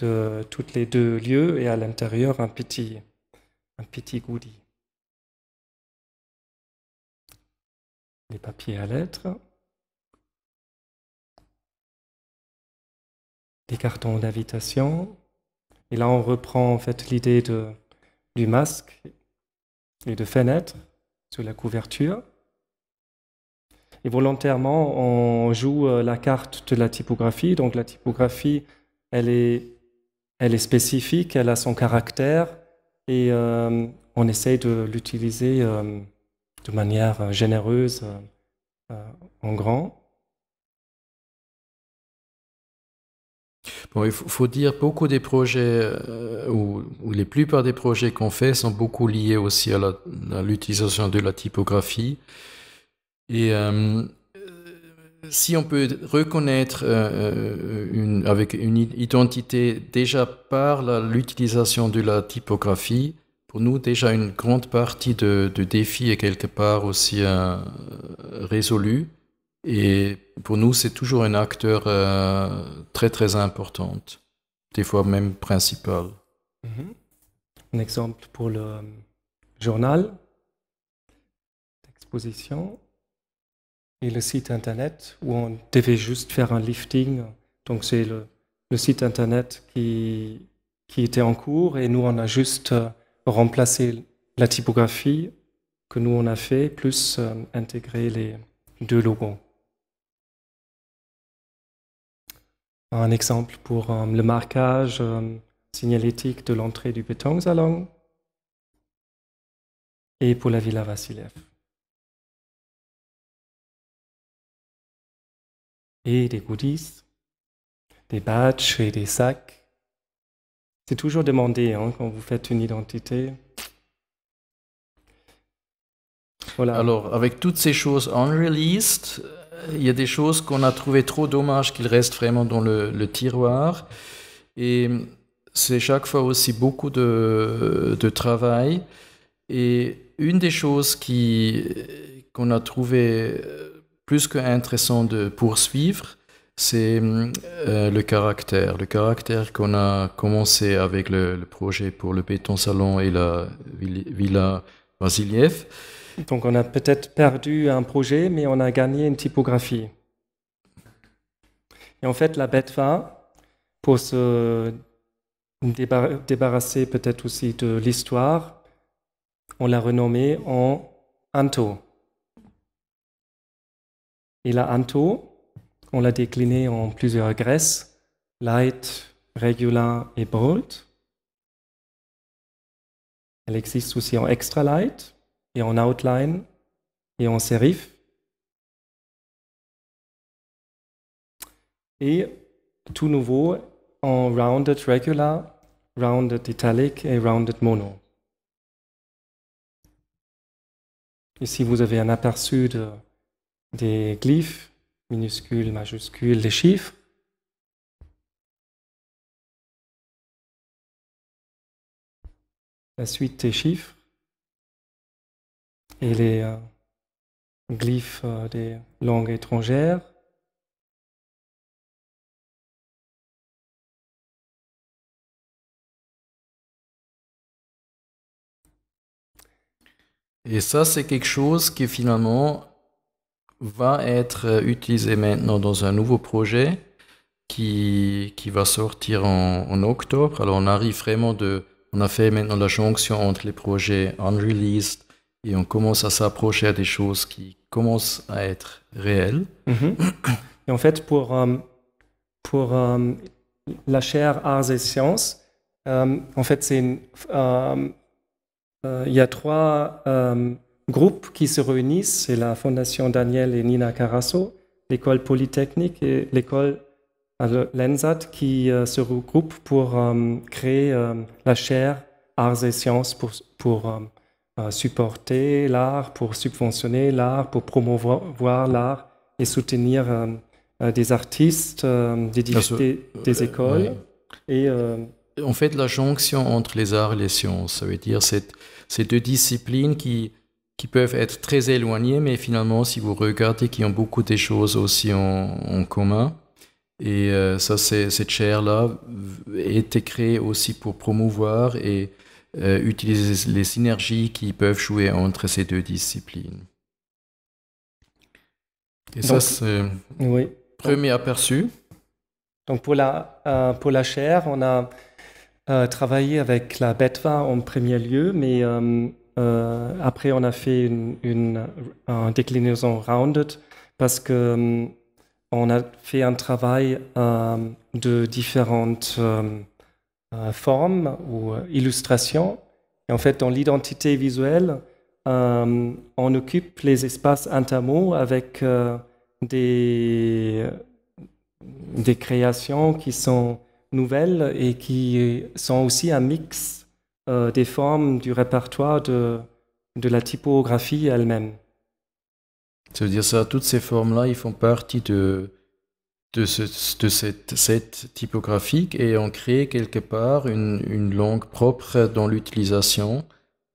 de toutes les deux lieux et à l'intérieur un petit, un petit goodie. les papiers à lettres, des cartons d'invitation. Et là, on reprend en fait l'idée du masque et de fenêtre sur la couverture. Et volontairement, on joue euh, la carte de la typographie. Donc la typographie, elle est, elle est spécifique, elle a son caractère et euh, on essaye de l'utiliser euh, de manière euh, généreuse euh, euh, en grand. Bon, il faut dire, beaucoup des projets, ou, les plupart des projets qu'on fait, sont beaucoup liés aussi à l'utilisation de la typographie. Et si on peut reconnaître avec une identité déjà par l'utilisation de la typographie, pour nous, déjà une grande partie de, de défi est quelque part aussi euh, résolue. Et pour nous, c'est toujours un acteur euh, très très important, des fois même principal. Mhm. Un exemple pour le euh, journal, d'exposition et le site internet où on devait juste faire un lifting. Donc c'est le, le, site internet qui, qui était en cours et nous on a juste euh, remplacer la typographie que nous on a fait, plus euh, intégrer les deux logos. Un exemple pour euh, le marquage euh, signalétique de l'entrée du béton salon et pour la Villa Vassilev. Et des goodies, des badges et des sacs c'est toujours demandé hein, quand vous faites une identité. Voilà. Alors, avec toutes ces choses unreleased, il y a des choses qu'on a trouvé trop dommage qu'il reste vraiment dans le, tiroir. Et c'est chaque fois aussi beaucoup de, travail. Et une des choses qu'on a trouvé plus qu'intéressant de poursuivre, c'est euh, le caractère. Le caractère qu'on a commencé avec le, projet pour le béton salon et la villa Vasiliev. Donc on a peut-être perdu un projet, mais on a gagné une typographie. Et en fait, la bête va pour se débarrasser peut-être aussi de l'histoire, on l'a renommée en Anto. Et la Anto, on l'a décliné en plusieurs graisses, light, regular et bold. Elle existe aussi en extra light et en outline et en serif. Et tout nouveau en rounded regular, rounded italic et rounded mono. Ici, vous avez un aperçu de, des glyphes minuscules, majuscules, les chiffres. La suite des chiffres et les euh, glyphes euh, des langues étrangères. Et ça, c'est quelque chose qui finalement va être euh, utilisé maintenant dans un nouveau projet qui, qui va sortir en, octobre. Alors on arrive vraiment de... On a fait maintenant la jonction entre les projets unreleased et on commence à s'approcher à des choses qui commencent à être réelles. Mhm. Et en fait, pour, euh, pour euh, la chaire Arts et Sciences, en fait, c'est il y a trois groupes qui se réunissent, c'est la Fondation Daniel et Nina Carasso, l'école polytechnique et l'école l'ENSAT qui euh, se regroupent pour euh, créer euh, la chaire Arts et Sciences pour, pour supporter l'art, pour subventionner l'art, pour promouvoir l'art et soutenir des artistes, des, écoles. Et, en fait, la jonction entre les arts et les sciences, ça veut dire ces deux disciplines qui, qui peuvent être très éloignés, mais finalement, si vous regardez, qui ont beaucoup des choses aussi en, commun. Et euh, ça, cette chaire-là été créée aussi pour promouvoir et euh, utiliser les synergies qui peuvent jouer entre ces deux disciplines. Et ça, c'est oui. premier aperçu. Donc pour la, euh, pour la chaire, on a travaillé avec la BETVA en premier lieu, mais euh, après, on a fait une, déclinaison rounded parce que euh, on a fait un travail euh, de différentes formes ou illustrations. Et en fait, dans l'identité visuelle, on occupe les espaces intermots avec des, des créations qui sont nouvelles et qui sont aussi un mix euh, des formes du répertoire de, de la typographie elle-même. Ça dire ça, toutes ces formes-là, ils font partie de, de, cette, typographie et ont créé quelque part une, une langue propre dans l'utilisation.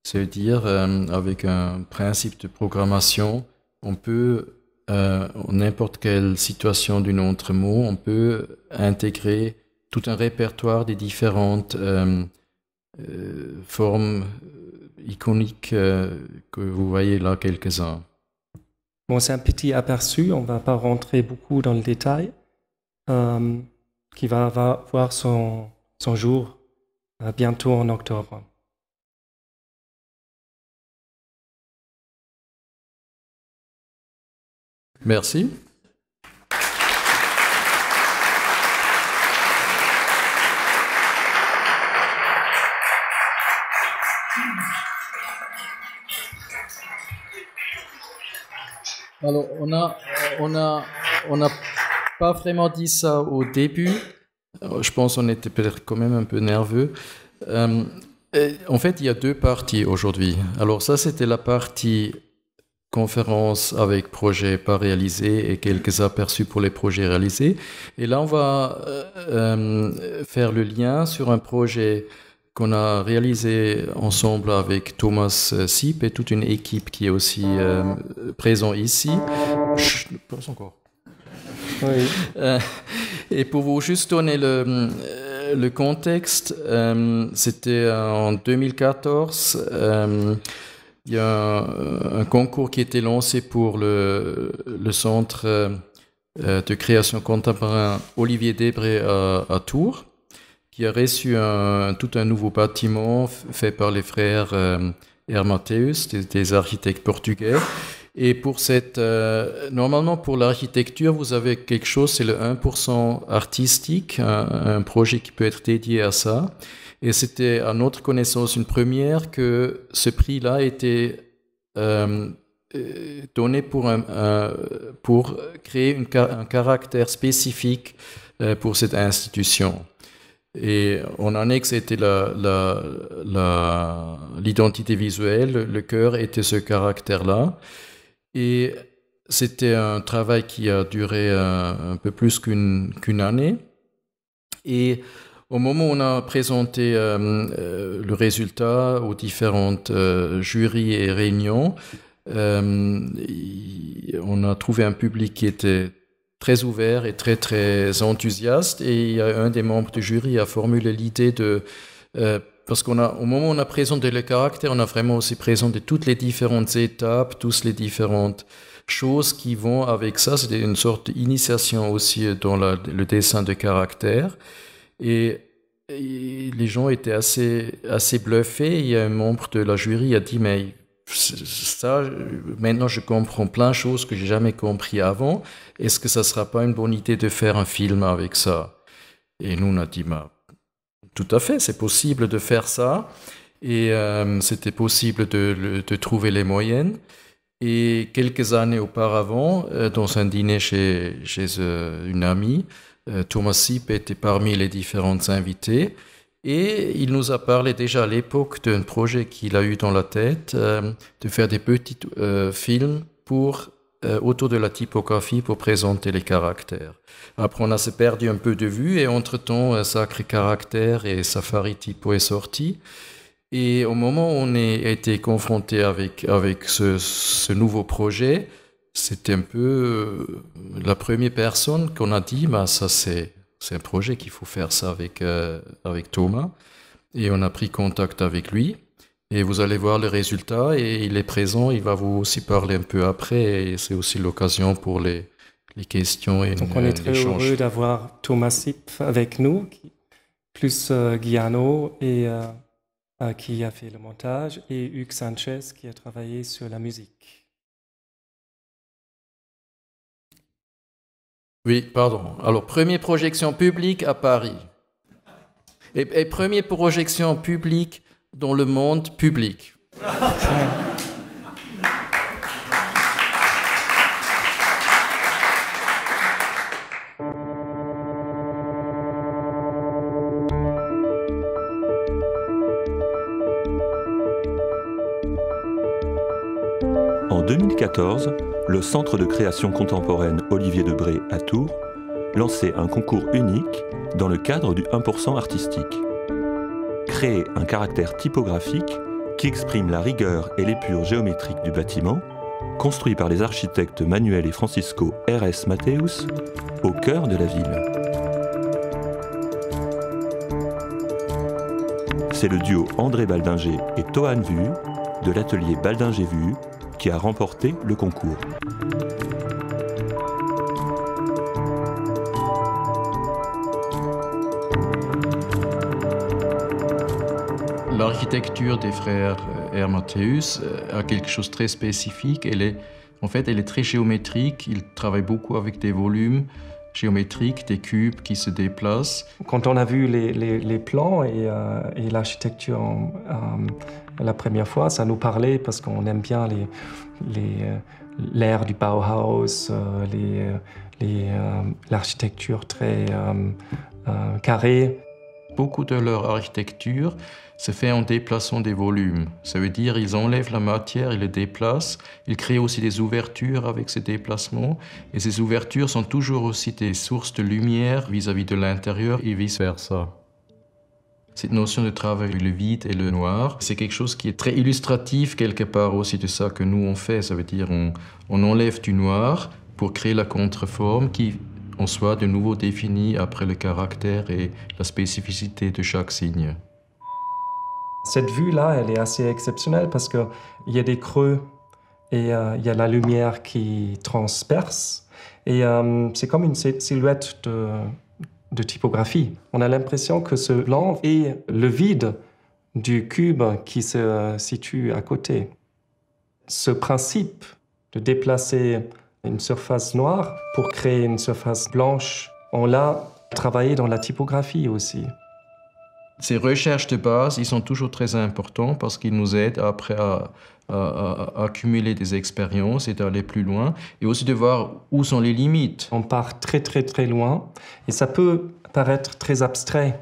cest à dire, euh, avec un principe de programmation, on peut, euh, en n'importe quelle situation d'un autre mot, on peut intégrer tout un répertoire des différentes... Euh, forme euh, iconique euh, que vous voyez là quelques-uns Bon, c'est un petit aperçu, on ne va pas rentrer beaucoup dans le détail, qui va, voir son, jour bientôt en octobre. Merci. Alors, on n'a on a, on a pas vraiment dit ça au début. Euh, je pense qu'on était peut-être quand même un peu nerveux. Euh, en fait, il y a deux parties aujourd'hui. Alors ça, c'était la partie conférence avec projet pas réalisés et quelques aperçus pour les projets réalisés. Et là, on va euh, faire le lien sur un projet qu'on a réalisé ensemble avec Thomas euh, Sip et toute une équipe qui est aussi euh, présent présente ici. Chut, encore. Oui. Euh, et pour vous juste donner le, contexte, c'était en 2014. il y a un, concours qui a été lancé pour le, centre de création contemporain Olivier Debré à Tours qui a reçu un, tout un nouveau bâtiment fait par les frères euh, Hermateus, des, architectes portugais. Et pour cette, euh, normalement pour l'architecture, vous avez quelque chose, c'est le 1% artistique, un, projet qui peut être dédié à ça. Et c'était à notre connaissance une première que ce prix-là était euh, euh, donné pour, pour créer une, un caractère spécifique euh, pour cette institution. Et on annexe était l'identité visuelle, le cœur était ce caractère-là. Et c'était un travail qui a duré euh, un, peu plus qu'une année. Et au moment où on a présenté euh, euh, le résultat aux différentes jurys et réunions, on a trouvé un public qui était très ouvert et très très enthousiaste. Et un des membres du jury a formulé l'idée de euh, parce qu'on a, au moment où on a présenté le caractère, on a vraiment aussi présenté toutes les différentes étapes, toutes les différentes choses qui vont avec ça. C'était une sorte d'initiation aussi dans le dessin de caractère. Et, les gens étaient assez, assez bluffés. Il y a un membre de la jury a dit, mais ça, maintenant je comprends plein de choses que j'ai jamais compris avant. Est-ce que ça sera pas une bonne idée de faire un film avec ça Et nous, on a dit, bah, tout à fait, c'est possible de faire ça. Et euh, c'était possible de, trouver les moyens. Et quelques années auparavant, euh, dans un dîner chez, euh, une amie, Thomas Sip était parmi les différents invités. Et il nous a parlé déjà à l'époque d'un projet qu'il a eu dans la tête, euh, de faire des petits euh, films pour euh, autour de la typographie pour présenter les caractères. Après, on a se perdu un peu de vue et entre-temps, Sacré Caractère et Safari Typo est sorti. Et au moment où on a été confronté avec, avec ce, ce nouveau projet, c'était un peu euh, la première personne qu'on a dit, bah, ça c'est c'est un projet qu'il faut faire ça avec, euh, avec Thomas. Et on a pris contact avec lui. Et vous allez voir les résultats. Et il est présent. Il va vous aussi parler un peu après. Et c'est aussi l'occasion pour les, les questions et Donc on est très heureux d'avoir Thomas Sip avec nous, plus euh, Guiano et, euh, qui a fait le montage et Hugues Sanchez qui a travaillé sur la musique. Oui, pardon. Alors, première projection publique à Paris. Et, première projection publique dans le monde public. en 2014, le Centre de création contemporaine Olivier Debré à Tours lançait un concours unique dans le cadre du 1% artistique. Créer un caractère typographique qui exprime la rigueur et l'épure géométrique du bâtiment, construit par les architectes Manuel et Francisco R.S. Mateus, au cœur de la ville. C'est le duo André Baldinger et Tohan Vu de l'atelier Baldinger Vu qui a remporté le concours. L'architecture des frères euh, Hermathéus euh, a quelque chose de très spécifique. Elle est, en fait, elle est très géométrique. Ils travaillent beaucoup avec des volumes géométriques, des cubes qui se déplacent. Quand on a vu les, les, plans et, euh, l'architecture euh, euh, la première fois, ça nous parlait parce qu'on aime bien les, les du Bauhaus, l'architecture très carrée. Beaucoup de leur architecture se fait en déplaçant des volumes. Ça veut dire ils enlèvent la matière, ils la déplacent. Ils créent aussi des ouvertures avec ces déplacements. Et ces ouvertures sont toujours aussi des sources de lumière vis-à-vis de l'intérieur et vice-versa. Cette notion de travail, le vide et le noir, c'est quelque chose qui est très illustratif quelque part aussi de ça que nous on fait. Ça veut dire on, enlève du noir pour créer la contreforme qui en soi de nouveau défini après le caractère et la spécificité de chaque signe. Cette vue-là, elle est assez exceptionnelle parce qu'il y a des creux et euh, il y a la lumière qui transperce. Et euh, c'est comme une silhouette de, de typographie. On a l'impression que ce blanc est le vide du cube qui se situe à côté. Ce principe de déplacer une surface noire pour créer une surface blanche. On l'a travaillé dans la typographie aussi. Ces recherches de base, ils sont toujours très importants parce qu'ils nous aident après à, à, accumuler des expériences et d'aller plus loin et aussi de voir où sont les limites. On part très très très loin et ça peut paraître très abstrait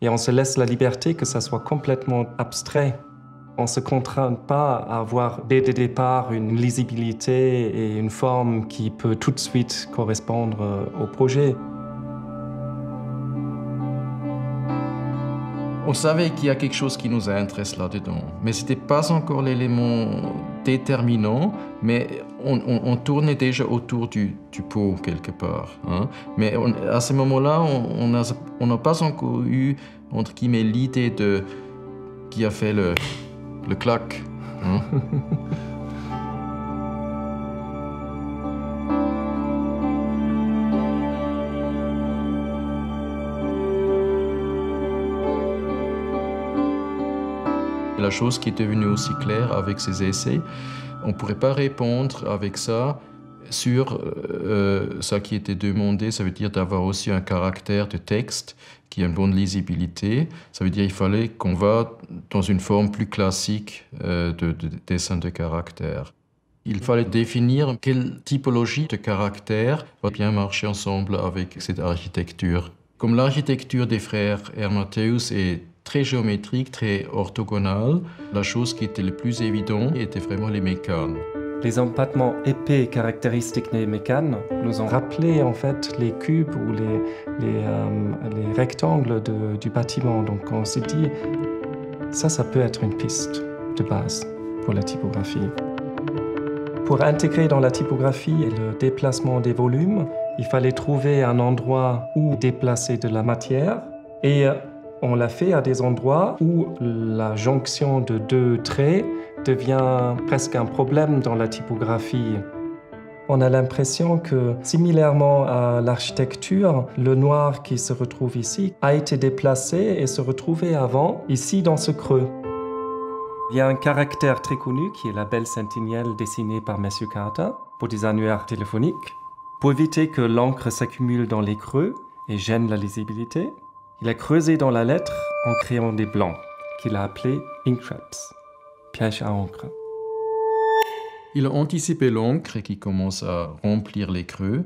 et on se laisse la liberté que ça soit complètement abstrait. On ne se contraint pas à avoir dès le départ une lisibilité et une forme qui peut tout de suite correspondre euh, au projet. On savait qu'il y a quelque chose qui nous intéresse là-dedans, mais ce n'était pas encore l'élément déterminant, mais on, tournait déjà autour du, pot quelque part. Hein. Mais à ce moment-là, on n'a pas encore eu, entre guillemets, l'idée de qui a fait le... Le clac. Hein? *laughs* La chose qui est devenue aussi claire avec ces essais, on ne pourrait pas répondre avec ça sur euh, euh, ça qui était demandé, ça veut dire d'avoir aussi un caractère de texte qui a une bonne lisibilité. Ça veut dire qu'il fallait qu'on va dans une forme plus classique euh, de, dessin de caractère. Il fallait définir quelle typologie de caractère va bien marcher ensemble avec cette architecture. Comme l'architecture des frères Hermateus est très géométrique, très orthogonale, la chose qui était le plus évidente était vraiment les mécanes. Les empattements épais caractéristiques des mécanes nous ont rappelé en fait les cubes ou les, euh, rectangles du bâtiment. Donc on s'est dit, ça, ça peut être une piste de base pour la typographie. Pour intégrer dans la typographie le déplacement des volumes, il fallait trouver un endroit où déplacer de la matière et euh, on l'a fait à des endroits où la jonction de deux traits devient presque un problème dans la typographie. On a l'impression que, similairement à l'architecture, le noir qui se retrouve ici a été déplacé et se retrouvait avant ici dans ce creux. Il y a un caractère très connu qui est la belle sentinelle dessinée par M. Carter pour des annuaires téléphoniques. Pour éviter que l'encre s'accumule dans les creux et gêne la lisibilité, il a creusé dans la lettre en créant des blancs qu'il a appelés ink encre. Il a anticipé l'encre qui commence à remplir les creux.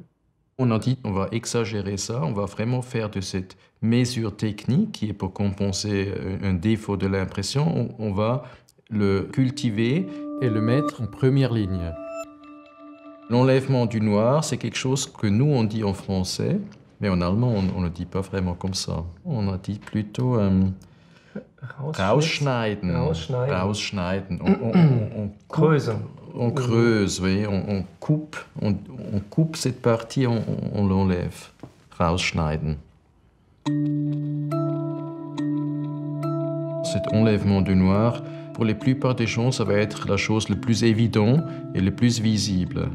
On a dit on va exagérer ça, on va vraiment faire de cette mesure technique qui est pour compenser euh, un défaut de l'impression, on, va le cultiver et le mettre en première ligne. L'enlèvement du noir, c'est quelque chose que nous on dit en français, mais en allemand on ne le dit pas vraiment comme ça. On a dit plutôt un euh, rausschneiden. Rausschneiden. rausschneiden. On, creuse. On creuse, On, coupe. On, coupe cette partie, on, l'enlève. Rausschneiden. Cet enlèvement du noir, pour la plupart des gens, ça va être la chose la plus évidente et la plus visible.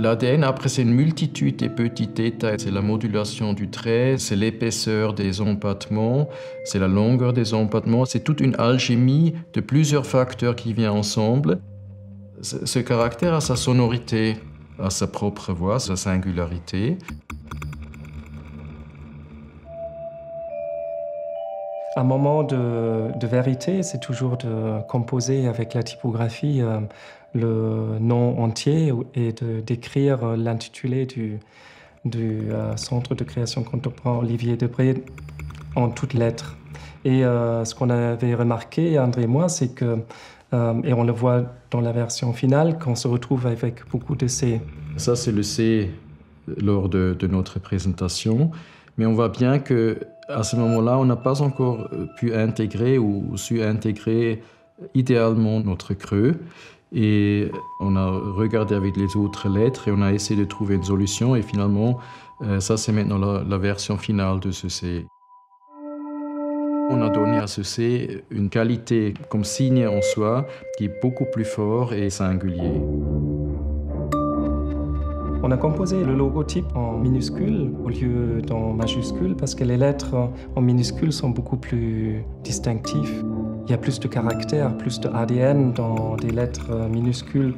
L'ADN, après, c'est une multitude de petits détails. C'est la modulation du trait, c'est l'épaisseur des empattements, c'est la longueur des empattements. C'est toute une alchimie de plusieurs facteurs qui viennent ensemble. Ce caractère a sa sonorité, a sa propre voix, sa singularité. un moment de, vérité, c'est toujours de composer avec la typographie euh, le nom entier et de décrire l'intitulé du, du euh, Centre de création contemporain Olivier Debré en toutes lettres. Et euh, ce qu'on avait remarqué, André et moi, c'est que, euh, et on le voit dans la version finale, qu'on se retrouve avec beaucoup de C. Ça, c'est le C lors de, de, notre présentation, mais on voit bien que à ce moment-là, on n'a pas encore pu intégrer ou su intégrer idéalement notre creux. Et on a regardé avec les autres lettres et on a essayé de trouver une solution. Et finalement, euh, ça, c'est maintenant la, version finale de ce C. On a donné à ce C une qualité comme signe en soi qui est beaucoup plus fort et singulier. On a composé le logotype en minuscule au lieu d'en majuscule parce que les lettres en minuscule sont beaucoup plus distinctives. Il y a plus de caractères, plus de ADN dans des lettres euh, minuscules.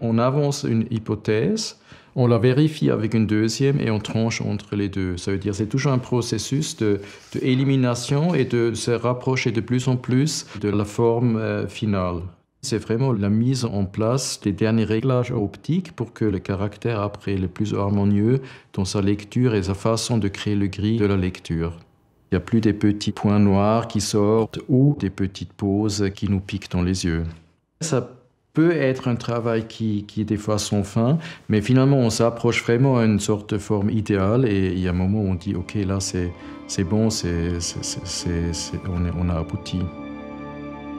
On avance une hypothèse, on la vérifie avec une deuxième et on tranche entre les deux. Ça veut dire c'est toujours un processus de, et de se rapprocher de plus en plus de la forme euh, finale. C'est vraiment la mise en place des derniers réglages optiques pour que le caractère après le plus harmonieux dans sa lecture et sa façon de créer le gris de la lecture. Il n'y a plus des petits points noirs qui sortent ou des petites pauses qui nous piquent dans les yeux. Ça peut être un travail qui, qui des fois sans fin, mais finalement on s'approche vraiment à une sorte de forme idéale et il y a un moment où on dit ok là c'est bon, c'est on, on a abouti.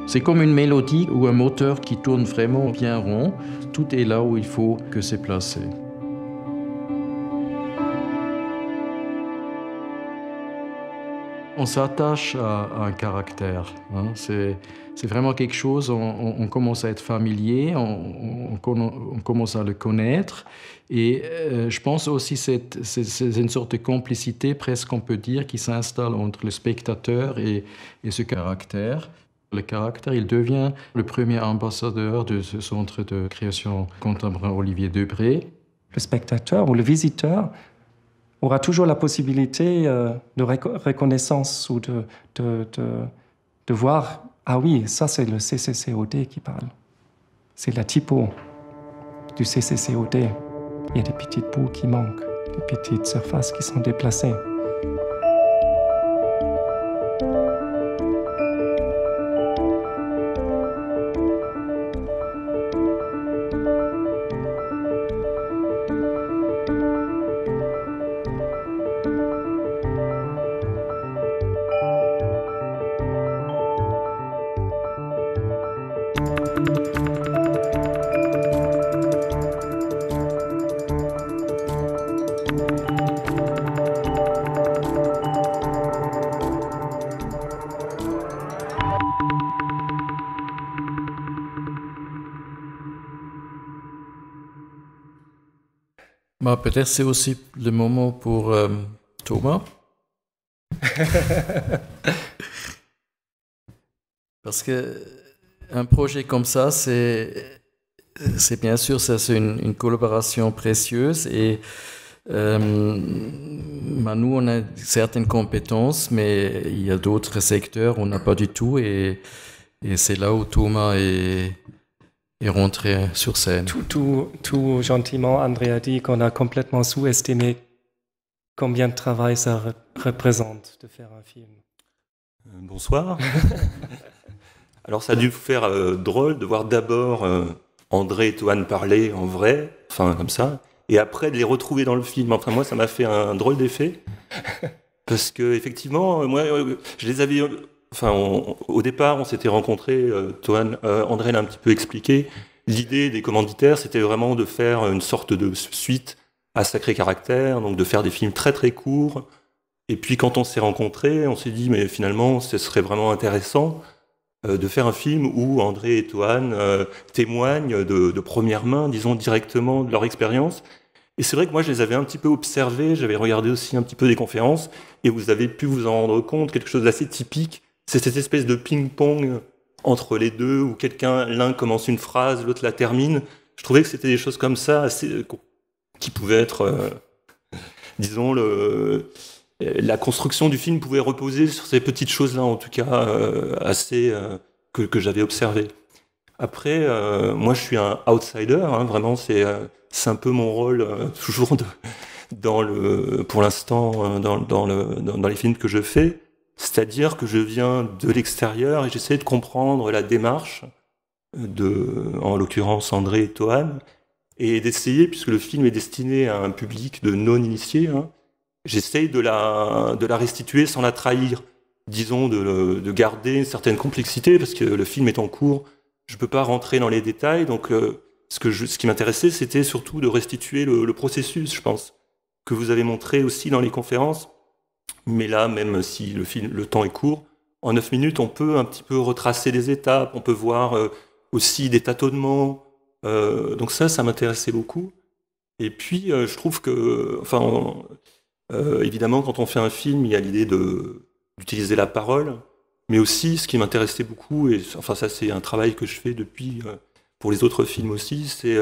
C'est comme une mélodie ou un moteur qui tourne vraiment bien rond, tout est là où il faut que c'est placé. On s'attache à, un caractère. Hein. C'est, vraiment quelque chose, on, commence à être familier, on, commence à le connaître. Et euh, je pense aussi que c'est, une sorte de complicité, presque on peut dire, qui s'installe entre le spectateur et, et ce caractère. Le caractère, il devient le premier ambassadeur de ce centre de création contemporain Olivier Debré. Le spectateur ou le visiteur aura toujours la possibilité euh, de reconnaissance ou de, de, voir, ah oui, ça c'est le CCCOD qui parle. C'est la typo du CCCOD. Il y a des petites boues qui manquent, des petites surfaces qui sont déplacées. peut-être c'est aussi le moment pour euh, Thomas. *laughs* Parce que un projet comme ça, c'est c'est bien sûr c'est une, collaboration précieuse et euh, bah, nous on a certaines compétences, mais il y a d'autres secteurs où on n'a pas du tout et, et c'est là où Thomas est rentrer sur scène. Tout, tout, tout gentiment, André a dit qu'on a complètement sous-estimé combien de travail ça représente de faire un film. Euh, bonsoir. *laughs* Alors ça a dû vous faire euh, drôle de voir d'abord euh, André et Toine parler en vrai, enfin comme ça, et après de les retrouver dans le film. Enfin moi ça m'a fait un drôle d'effet. *laughs* Parce que effectivement, moi je les avais enfin, au départ, on s'était rencontrés, euh, Toan, euh, André l'a un petit peu expliqué. L'idée des commanditaires, c'était vraiment de faire une sorte de suite à Sacré Caractère, donc de faire des films très très courts. Et puis quand on s'est rencontrés, on s'est dit, mais finalement, ce serait vraiment intéressant euh, de faire un film où André et Toan témoignent de, de première main, disons directement, de leur expérience. Et c'est vrai que moi, je les avais un petit peu observés, j'avais regardé aussi un petit peu des conférences, et vous avez pu vous en rendre compte, quelque chose d'assez typique c'est cette espèce de ping-pong entre les deux où quelqu'un, l'un commence une phrase, l'autre la termine. Je trouvais que c'était des choses comme ça assez, euh, qui pouvaient être, euh, *laughs* disons, euh, la construction du film pouvait reposer sur ces petites choses-là, en tout cas, assez que, j'avais observées. Après, moi, je suis un outsider. Hein, vraiment, c'est c'est un peu mon rôle toujours dans le pour l'instant dans, les films que je fais. C'est-à-dire que je viens de l'extérieur et j'essaie de comprendre la démarche de, en l'occurrence, André et Toan, et d'essayer, puisque le film est destiné à un public de non-initiés, hein, j'essaie de la, de la restituer sans la trahir. Disons, de, garder une certaine complexité, parce que le film est en cours, je ne peux pas rentrer dans les détails, donc euh, ce, que ce qui m'intéressait, c'était surtout de restituer le processus, je pense, que vous avez montré aussi dans les conférences mais là, même si le, film, le temps est court, en 9 minutes, on peut un petit peu retracer des étapes, on peut voir euh, aussi des tâtonnements. Euh, donc ça, ça m'intéressait beaucoup. Et puis, euh, je trouve que, enfin, évidemment, quand on fait un film, il y a l'idée d'utiliser la parole, mais aussi, ce qui m'intéressait beaucoup, et enfin ça, c'est un travail que je fais depuis pour les autres films aussi, c'est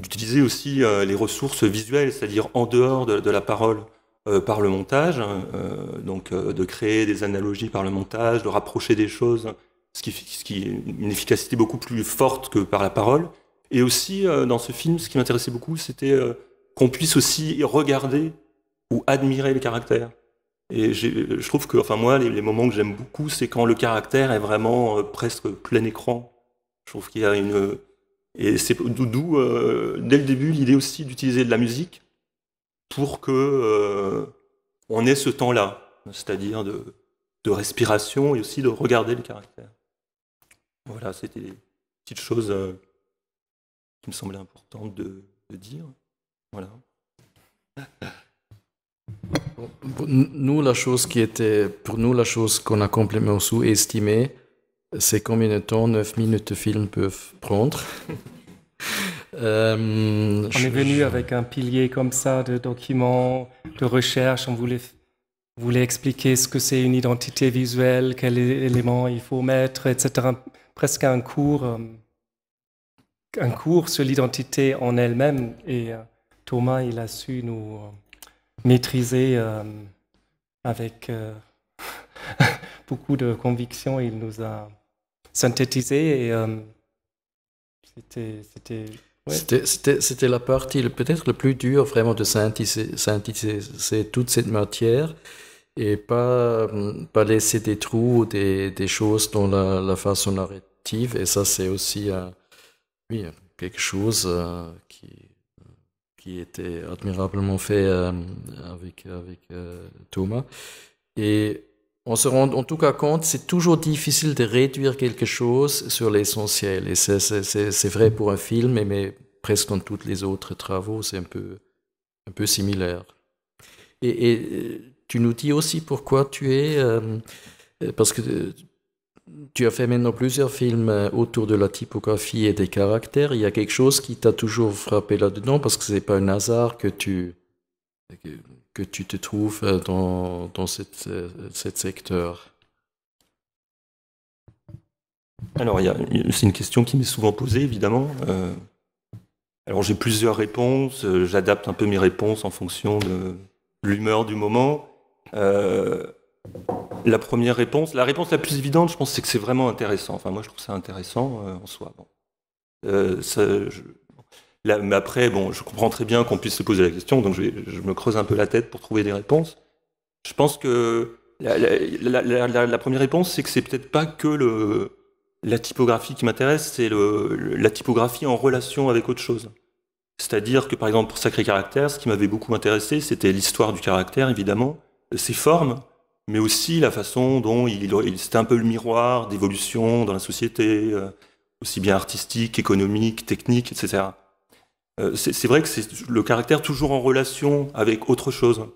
d'utiliser aussi euh, les ressources visuelles, c'est-à-dire en dehors de, la parole euh, par le montage, hein, euh, donc de créer des analogies par le montage, de rapprocher des choses, ce qui, qui est une efficacité beaucoup plus forte que par la parole. Et aussi, dans ce film, ce qui m'intéressait beaucoup, c'était qu'on puisse aussi regarder ou admirer le caractère. Et je trouve que, enfin moi, les, moments que j'aime beaucoup, c'est quand le caractère est vraiment presque plein écran. Je trouve qu'il y a une, et c'est d'où, euh, dès le début, l'idée aussi d'utiliser de la musique pour que euh, on ait ce temps-là, c'est-à-dire de, de, respiration et aussi de regarder le caractère. Voilà, c'était des petites choses euh, qui me semblait importantes de, de dire. Voilà. Nous, la chose qui était, pour nous, la chose qu'on a complètement sous-estimée, c'est combien de temps 9 minutes de film peuvent prendre *laughs* euh, euh, On est venu avec un pilier comme ça de documents, de recherches. On voulait, voulait expliquer ce que c'est une identité visuelle, quels éléments il faut mettre, etc. Presque un cours, euh, un cours sur l'identité en elle-même. Et Thomas, il a su nous maîtriser avec *laughs* beaucoup de conviction. Il nous a synthétiser et euh, c'était c'était. C'était la partie peut-être le plus dur vraiment de synthétiser, toute cette matière et pas, hum, pas laisser des trous, des, des choses dans la, façon narrative. Et ça, c'est aussi euh, quelque chose euh, qui, qui était admirablement fait euh, avec, avec Thomas. Et on se rend en tout cas compte, c'est toujours difficile de réduire quelque chose sur l'essentiel. Et c'est vrai pour un film, mais presque dans tous les autres travaux, c'est un peu, un peu similaire. Et, euh, tu nous dis aussi pourquoi tu es... Euh, parce que euh, tu as fait maintenant plusieurs films autour de la typographie et des caractères. Il y a quelque chose qui t'a toujours frappé là-dedans parce que c'est pas un hasard que tu que tu te trouves euh, dans, dans cette, euh, secteur alors, c'est une question qui m'est souvent posée, évidemment. Euh. alors, j'ai plusieurs réponses. J'adapte un peu mes réponses en fonction de l'humeur du moment. la première réponse, la réponse la plus évidente, je pense, c'est que c'est vraiment intéressant. Enfin, moi, je trouve ça intéressant en soi. Bon. Ça, je, mais après, bon, je comprends très bien qu'on puisse se poser la question, donc je, me creuse un peu la tête pour trouver des réponses. Je pense que la, première réponse, c'est que c'est peut-être pas que la typographie qui m'intéresse, c'est la typographie en relation avec autre chose. C'est-à-dire que, par exemple, pour Sacré Caractère, ce qui m'avait beaucoup intéressé, c'était l'histoire du caractère, évidemment, ses formes, mais aussi la façon dont il c'était un peu le miroir d'évolution dans la société, euh, aussi bien artistique, économique, technique, etc. Euh, c'est vrai que c'est le caractère toujours en relation avec autre chose.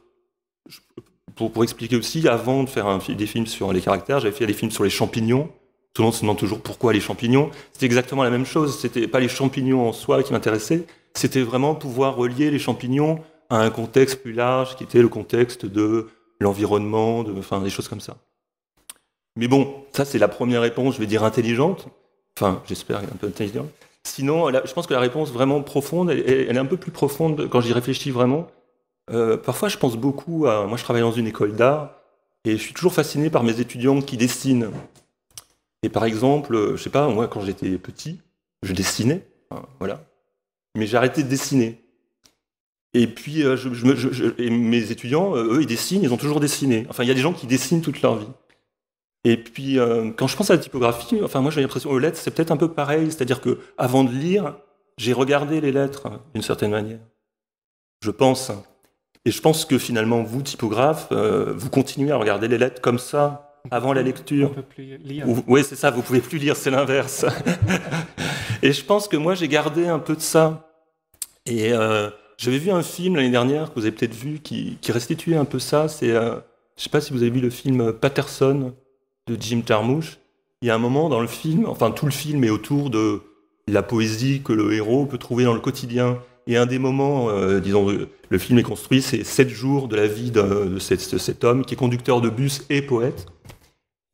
pour, expliquer aussi, avant de faire des films sur les caractères, j'avais fait des films sur les champignons. Tout le monde se demande toujours pourquoi les champignons. C'était exactement la même chose. C'était pas les champignons en soi qui m'intéressaient. C'était vraiment pouvoir relier les champignons à un contexte plus large, qui était le contexte de l'environnement, de, enfin, des choses comme ça. Mais bon, ça c'est la première réponse, je vais dire intelligente. Enfin, j'espère un peu intelligente. Sinon, je pense que la réponse vraiment profonde, elle, est un peu plus profonde quand j'y réfléchis vraiment. Euh, parfois, je pense beaucoup à. Moi, je travaille dans une école d'art et je suis toujours fasciné par mes étudiants qui dessinent. Et par exemple, euh, je sais pas, moi, quand j'étais petit, je dessinais, hein, voilà. Mais j'ai arrêté de dessiner. Et puis, euh, mes étudiants, eux, ils dessinent, ils ont toujours dessiné. Enfin, il y a des gens qui dessinent toute leur vie. Et puis, euh, quand je pense à la typographie, enfin, moi, j'ai l'impression aux lettres, c'est peut-être un peu pareil. C'est-à-dire que, avant de lire, j'ai regardé les lettres, d'une certaine manière. Je pense. Et je pense que finalement, vous, typographes, euh, vous continuez à regarder les lettres comme ça, avant la lecture. On plus lire. Oui, c'est ça, vous pouvez plus lire, c'est l'inverse. *laughs* et je pense que moi, j'ai gardé un peu de ça. Et euh, j'avais vu un film l'année dernière, que vous avez peut-être vu, qui, qui, restituait un peu ça. C'est, ne je sais pas si vous avez vu le film Patterson, de Jim Jarmusch, il y a un moment dans le film, enfin tout le film est autour de la poésie que le héros peut trouver dans le quotidien. Et un des moments, euh, disons, euh, le film est construit, c'est sept jours de la vie de, cet, homme qui est conducteur de bus et poète.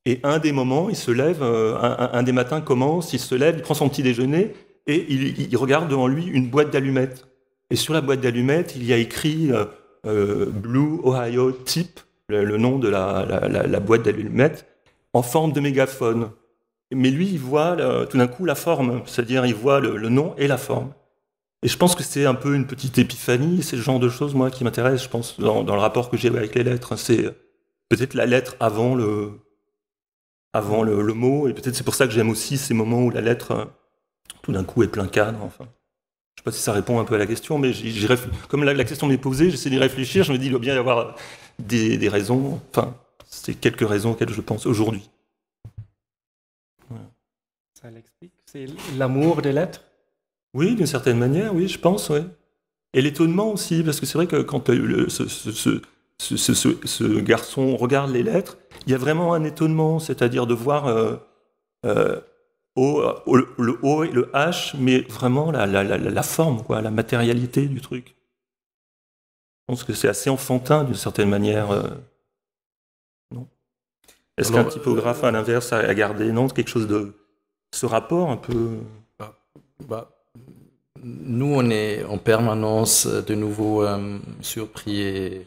Et un des moments, il se lève, euh, un, des matins commence, il se lève, il prend son petit déjeuner et il, regarde devant lui une boîte d'allumettes. Et sur la boîte d'allumettes, il y a écrit Blue Ohio Tip, le, nom de la boîte d'allumettes en forme de mégaphone. Mais lui, il voit euh, tout d'un coup la forme, c'est-à-dire il voit le, nom et la forme. Et je pense que c'est un peu une petite épiphanie, c'est le genre de choses, moi, qui m'intéresse, je pense, dans, le rapport que j'ai avec les lettres. Hein, c'est euh, peut-être la lettre avant le, avant le, mot, et peut-être c'est pour ça que j'aime aussi ces moments où la lettre, euh, tout d'un coup, est plein cadre, enfin. Je sais pas si ça répond un peu à la question, mais comme la, question m'est posée, j'essaie d'y réfléchir, je me dis, il doit bien y avoir des, des raisons, enfin, c'est quelques raisons auxquelles je pense aujourd'hui. Ça l'explique C'est l'amour des lettres Oui, d'une certaine manière, oui, je pense, oui. Et l'étonnement aussi, parce que c'est vrai que quand euh, ce, garçon regarde les lettres, il y a vraiment un étonnement, c'est-à-dire de voir euh, euh, le O et le H, mais vraiment la, forme, la matérialité du truc. Je pense que c'est assez enfantin d'une certaine manière. Est-ce qu'un typographe, à l'inverse, a gardé non, quelque chose de. ce rapport un peu. Bah, bah, nous, on est en permanence euh, de nouveau euh, surpris et,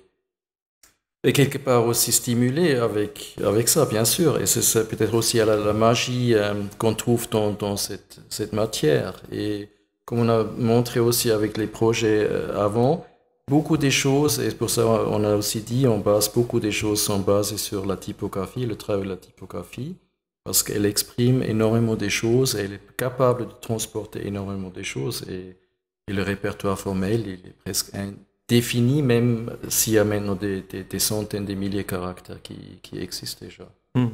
quelque part aussi stimulé avec, avec ça, bien sûr. Et c'est peut-être aussi à la, magie euh, qu'on trouve dans, dans cette, cette, matière. Et comme on a montré aussi avec les projets avant, beaucoup des choses, et pour ça on a aussi dit, on base beaucoup des choses sont basées sur la typographie, le travail de la typographie, parce qu'elle exprime énormément des choses, elle est capable de transporter énormément des choses, et, le répertoire formel, il est presque indéfini, même s'il y a maintenant des, des, centaines, des milliers de caractères qui, qui existent déjà. Hmm.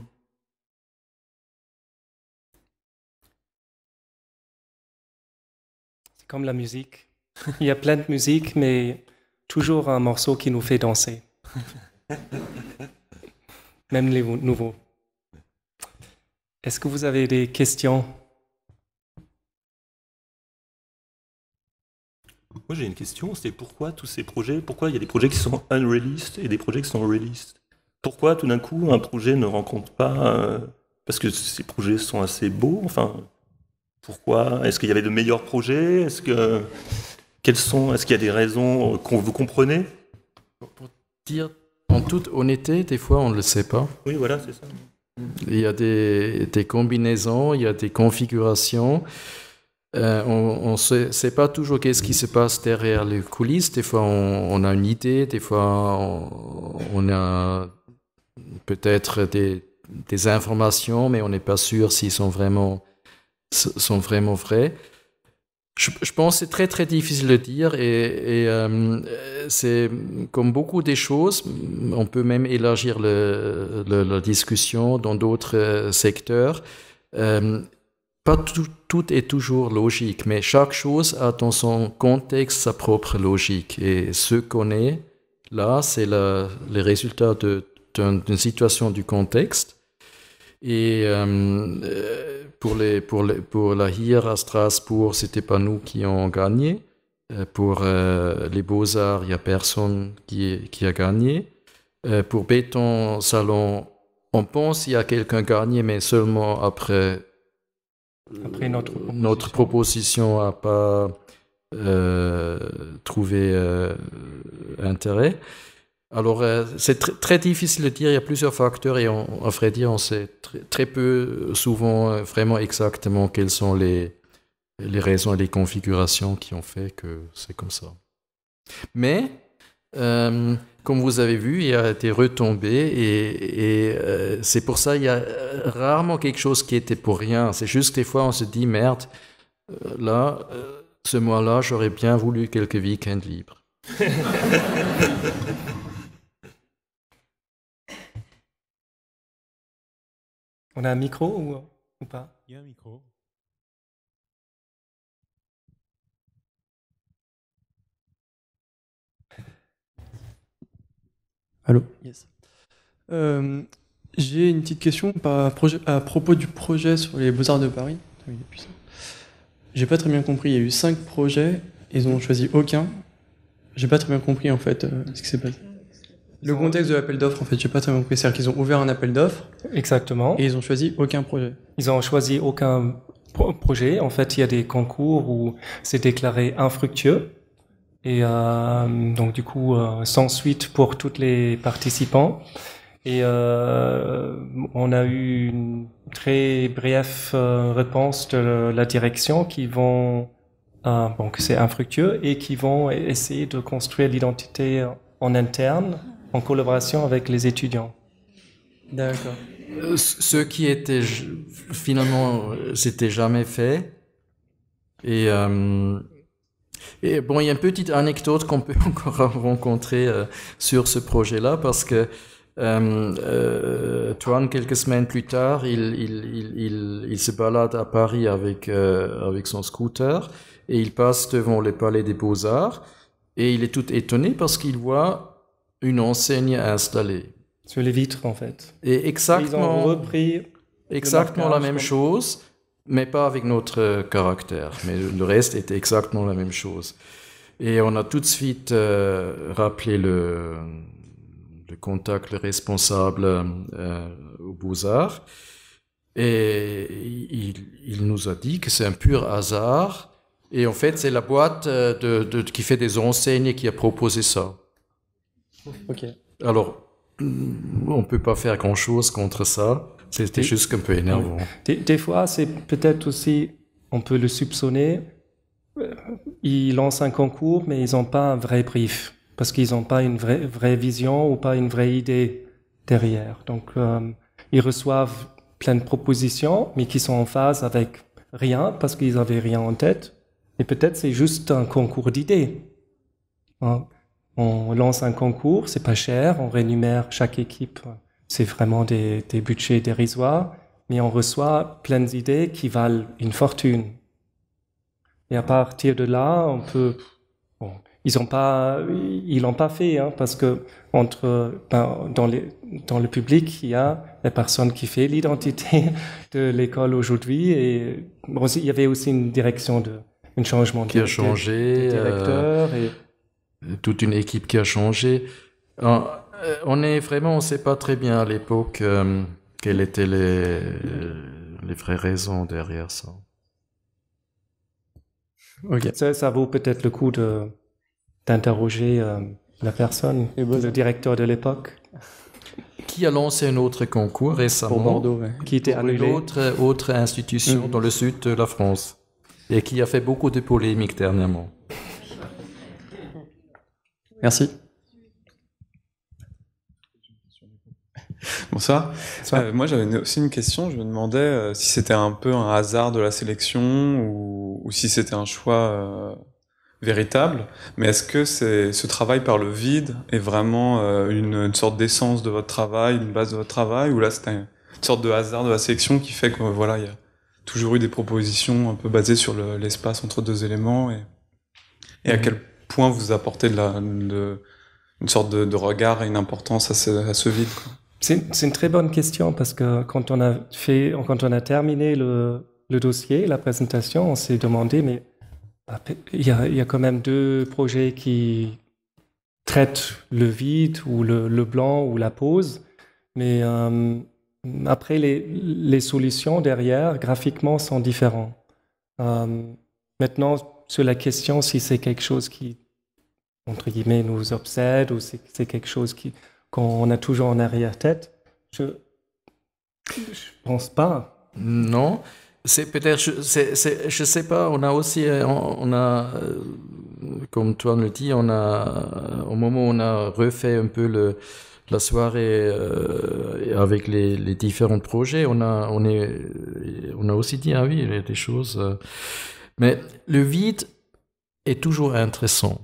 C'est comme la musique. *laughs* il y a plein de musique, mais toujours un morceau qui nous fait danser. Même les nouveaux. Est-ce que vous avez des questions Moi j'ai une question, c'est pourquoi tous ces projets, pourquoi il y a des projets qui sont unreleased et des projets qui sont released Pourquoi tout d'un coup un projet ne rencontre pas... Euh, parce que ces projets sont assez beaux, enfin... Pourquoi Est-ce qu'il y avait de meilleurs projets Est-ce que... Quelles sont Est-ce qu'il y a des raisons euh, qu'on vous comprenez Pour dire en toute honnêteté, des fois on ne le sait pas. Oui, voilà, c'est ça. Il y a des, combinaisons, il y a des configurations. Euh, on ne sait, pas toujours qu'est-ce qui se passe derrière les coulisses. Des fois, on, a une idée, des fois, on, a peut-être des, des, informations, mais on n'est pas sûr s'ils sont vraiment, sont vraiment vrais je, pense que c'est très très difficile de dire et, euh, c'est comme beaucoup des choses, on peut même élargir la discussion dans d'autres euh, secteurs. Euh, pas tout, tout, est toujours logique, mais chaque chose a dans son contexte sa propre logique. Et ce qu'on est là, c'est le résultat d'une situation du contexte. Et euh, pour, les, pour, les, pour la HIR à Strasbourg, ce c'était pas nous qui ont gagné. Euh, pour euh, les Beaux-Arts, il n'y a personne qui, qui a gagné. pour Béton Salon, on pense qu'il y a quelqu'un gagné, mais seulement après, après notre proposition. Notre proposition a pas trouvé intérêt. Alors, euh, c'est très difficile de dire, il y a plusieurs facteurs et on, à vrai dire, on sait très peu euh, souvent euh, vraiment exactement quelles sont les, les raisons et les configurations qui ont fait que c'est comme ça. Mais, comme vous avez vu, il y a été retombé et, c'est pour ça il y a rarement quelque chose qui était pour rien. C'est juste que des fois, on se dit, merde, là, ce mois-là, j'aurais bien voulu quelques week-ends libres. *laughs* On a un micro ou, pas Il y a un micro. Allô Yes. Euh, j'ai une petite question à propos du projet sur les Beaux-Arts de Paris. Ah j'ai pas très bien compris, il y a eu cinq projets, ils ont choisi aucun. J'ai pas très bien compris en fait euh, ce qui s'est passé. Le contexte de l'appel d'offres, en fait, sais pas très bien compris. C'est-à-dire qu'ils ont ouvert un appel d'offres. Exactement. Et ils ont choisi aucun projet. Ils ont choisi aucun projet. En fait, il y a des concours où c'est déclaré infructueux. Et euh, donc, du coup, euh, sans suite pour tous les participants. Et euh, on a eu une très brève réponse de la direction qui vont Donc, c'est infructueux et qui vont essayer de construire l'identité en interne en collaboration avec les étudiants. D'accord. Euh, ce qui était finalement, euh, c'était jamais fait. Et, euh, et, bon, il y a une petite anecdote qu'on peut *laughs* encore rencontrer sur ce projet-là parce que euh, quelques semaines plus tard, il, il, se balade à Paris avec, avec son scooter et il passe devant le Palais des Beaux-Arts et il est tout étonné parce qu'il voit une enseigne installée. Sur les vitres, en fait. Et exactement. Ils ont repris. Exactement la même chose, mais pas avec notre euh, caractère. Mais le reste était exactement la même chose. Et on a tout de suite euh, rappelé le, le, contact, le responsable euh, au aux Beaux-Arts. Et il, nous a dit que c'est un pur hasard. Et en fait, c'est la boîte de, qui fait des enseignes qui a proposé ça. Ok. Alors, on peut pas faire grand-chose contre ça. C'était juste un peu énervant. Des, fois, c'est peut-être aussi, on peut le soupçonner. Euh, ils lancent un concours, mais ils n'ont pas un vrai brief parce qu'ils n'ont pas une vraie, vraie, vision ou pas une vraie idée derrière. Donc, euh, ils reçoivent plein de propositions, mais qui sont en phase avec rien parce qu'ils n'avaient rien en tête. Et peut-être c'est juste un concours d'idées. Hein. On lance un concours, c'est pas cher, on rémunère chaque équipe, c'est vraiment des, budgets dérisoires, mais on reçoit plein d'idées qui valent une fortune. Et à partir de là, on peut. ils n'ont pas, ils l'ont pas fait, hein, parce que entre ben, dans, les, dans le public, il y a la personne qui fait l'identité *laughs* de l'école aujourd'hui, et il y avait aussi une direction de, un changement qui a changé, euh, toute une équipe qui a changé. Euh, on, est vraiment, on ne sait pas très bien à l'époque euh, quelles étaient euh, les, vraies raisons derrière ça. Ça, vaut peut-être le coup d'interroger la personne, eh ben, le directeur de l'époque. Qui a lancé un autre concours récemment Pour qui était Une autre, institution mm. dans le sud de la France et qui a fait beaucoup de polémiques dernièrement. Merci. Bonsoir. Euh, moi, j'avais aussi une question. Je me demandais euh, si c'était un peu un hasard de la sélection ou, si c'était un choix euh, véritable. Mais est-ce que ce travail par le vide est vraiment une, sorte d'essence de votre travail, une base de votre travail, ou là c'est une sorte de hasard de la sélection qui fait que voilà, il y a toujours eu des propositions un peu basées sur l'espace entre deux éléments et, et à mm. quel point vous apportez de la, une sorte de, regard et une importance à ce, vide C'est une très bonne question parce que quand on a, fait, quand on a terminé le, dossier, la présentation, on s'est demandé, mais ah, il y, a, quand même deux projets qui traitent le vide ou le, blanc ou la pose, mais euh, après, les, solutions derrière, graphiquement, sont différentes. Euh, maintenant, sur la question si c'est quelque chose qui entre guillemets, nous obsède ou c'est quelque chose qui qu'on a toujours en arrière-tête Je ne pense pas. Non. C'est peut-être, je ne sais pas, on a aussi, euh, on, a, euh, comme toi le dit, on a, euh, au moment où on a refait un peu le, la soirée avec les, les, différents projets, on a, on, est, on a aussi dit, ah oui, il y a des choses. mais le vide est toujours intéressant.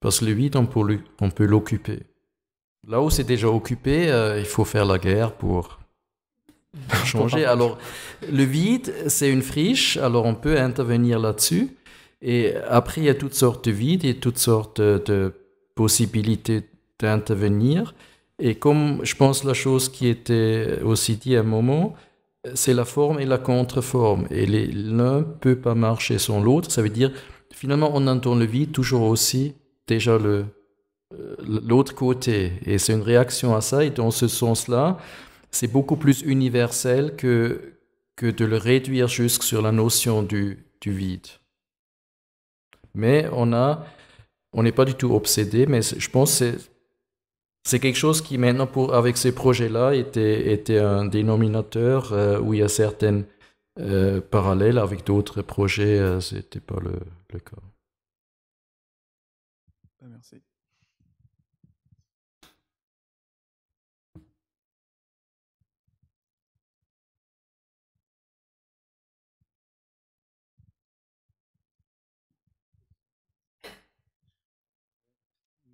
Parce que le vide, on peut, on peut l'occuper. Là où c'est déjà occupé, euh, il faut faire la guerre pour *laughs* changer. alors, le vide, c'est une friche, alors on peut intervenir là-dessus. Et après, il y a toutes sortes de vides et toutes sortes de, possibilités d'intervenir. Et comme je pense la chose qui était aussi dit à un moment, c'est la forme et la contreforme. Et l'un ne peut pas marcher sans l'autre. Ça veut dire, finalement, on entend le vide toujours aussi déjà le euh, l'autre côté. Et c'est une réaction à ça. Et dans ce sens-là, c'est beaucoup plus universel que, que de le réduire jusque sur la notion du, du vide. Mais on a, on n'est pas du tout obsédé, mais je pense que c'est quelque chose qui maintenant, pour, avec ces projets-là, était, était un dénominateur euh, où il y a certaines euh, parallèles avec d'autres projets. C'était pas le cas. Bah, merci.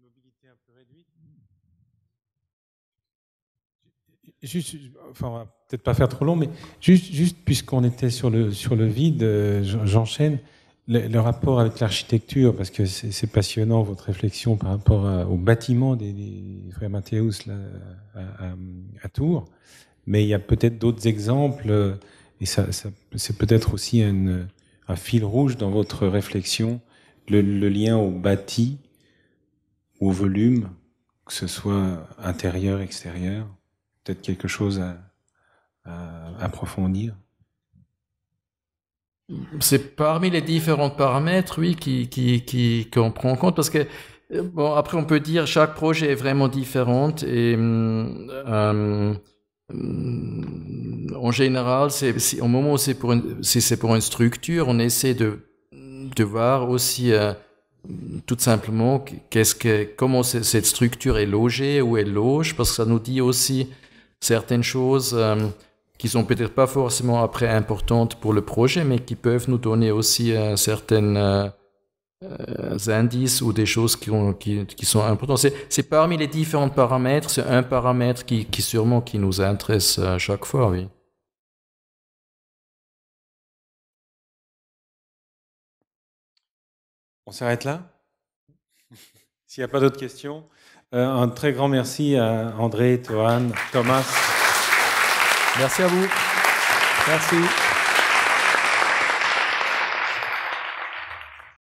mobilité un peu réduite. Juste, enfin, peut-être pas faire trop long, mais juste, juste puisqu'on était sur le, sur le vide, euh, j'enchaîne le, rapport avec l'architecture, parce que c'est passionnant votre réflexion par rapport au bâtiment des, frères Mathéus à, Tours, mais il y a peut-être d'autres exemples, euh, et ça, c'est peut-être aussi un fil rouge dans votre réflexion, le, lien au bâti, au volume, que ce soit intérieur, extérieur, peut-être quelque chose à approfondir. C'est parmi les différents paramètres, oui, qui qui qui qu'on prend en compte parce que euh, bon après on peut dire chaque projet est vraiment différent et hum, euh, en général c'est au moment où c'est pour une, si c'est pour une structure on essaie de de voir aussi euh, tout simplement qu'est-ce que comment cette structure est logée où elle loge parce que ça nous dit aussi certaines choses. Euh, qui sont peut-être pas forcément après importantes pour le projet, mais qui peuvent nous donner aussi certains euh, certaines euh, euh, indices ou des choses qui, sont importantes. C'est parmi les différents paramètres, c'est un paramètre qui, sûrement qui nous intéresse à chaque fois, oui. On s'arrête là *laughs* S'il n'y a pas d'autres questions, un très grand merci à André, Tohan, Thomas. Merci à vous. Merci.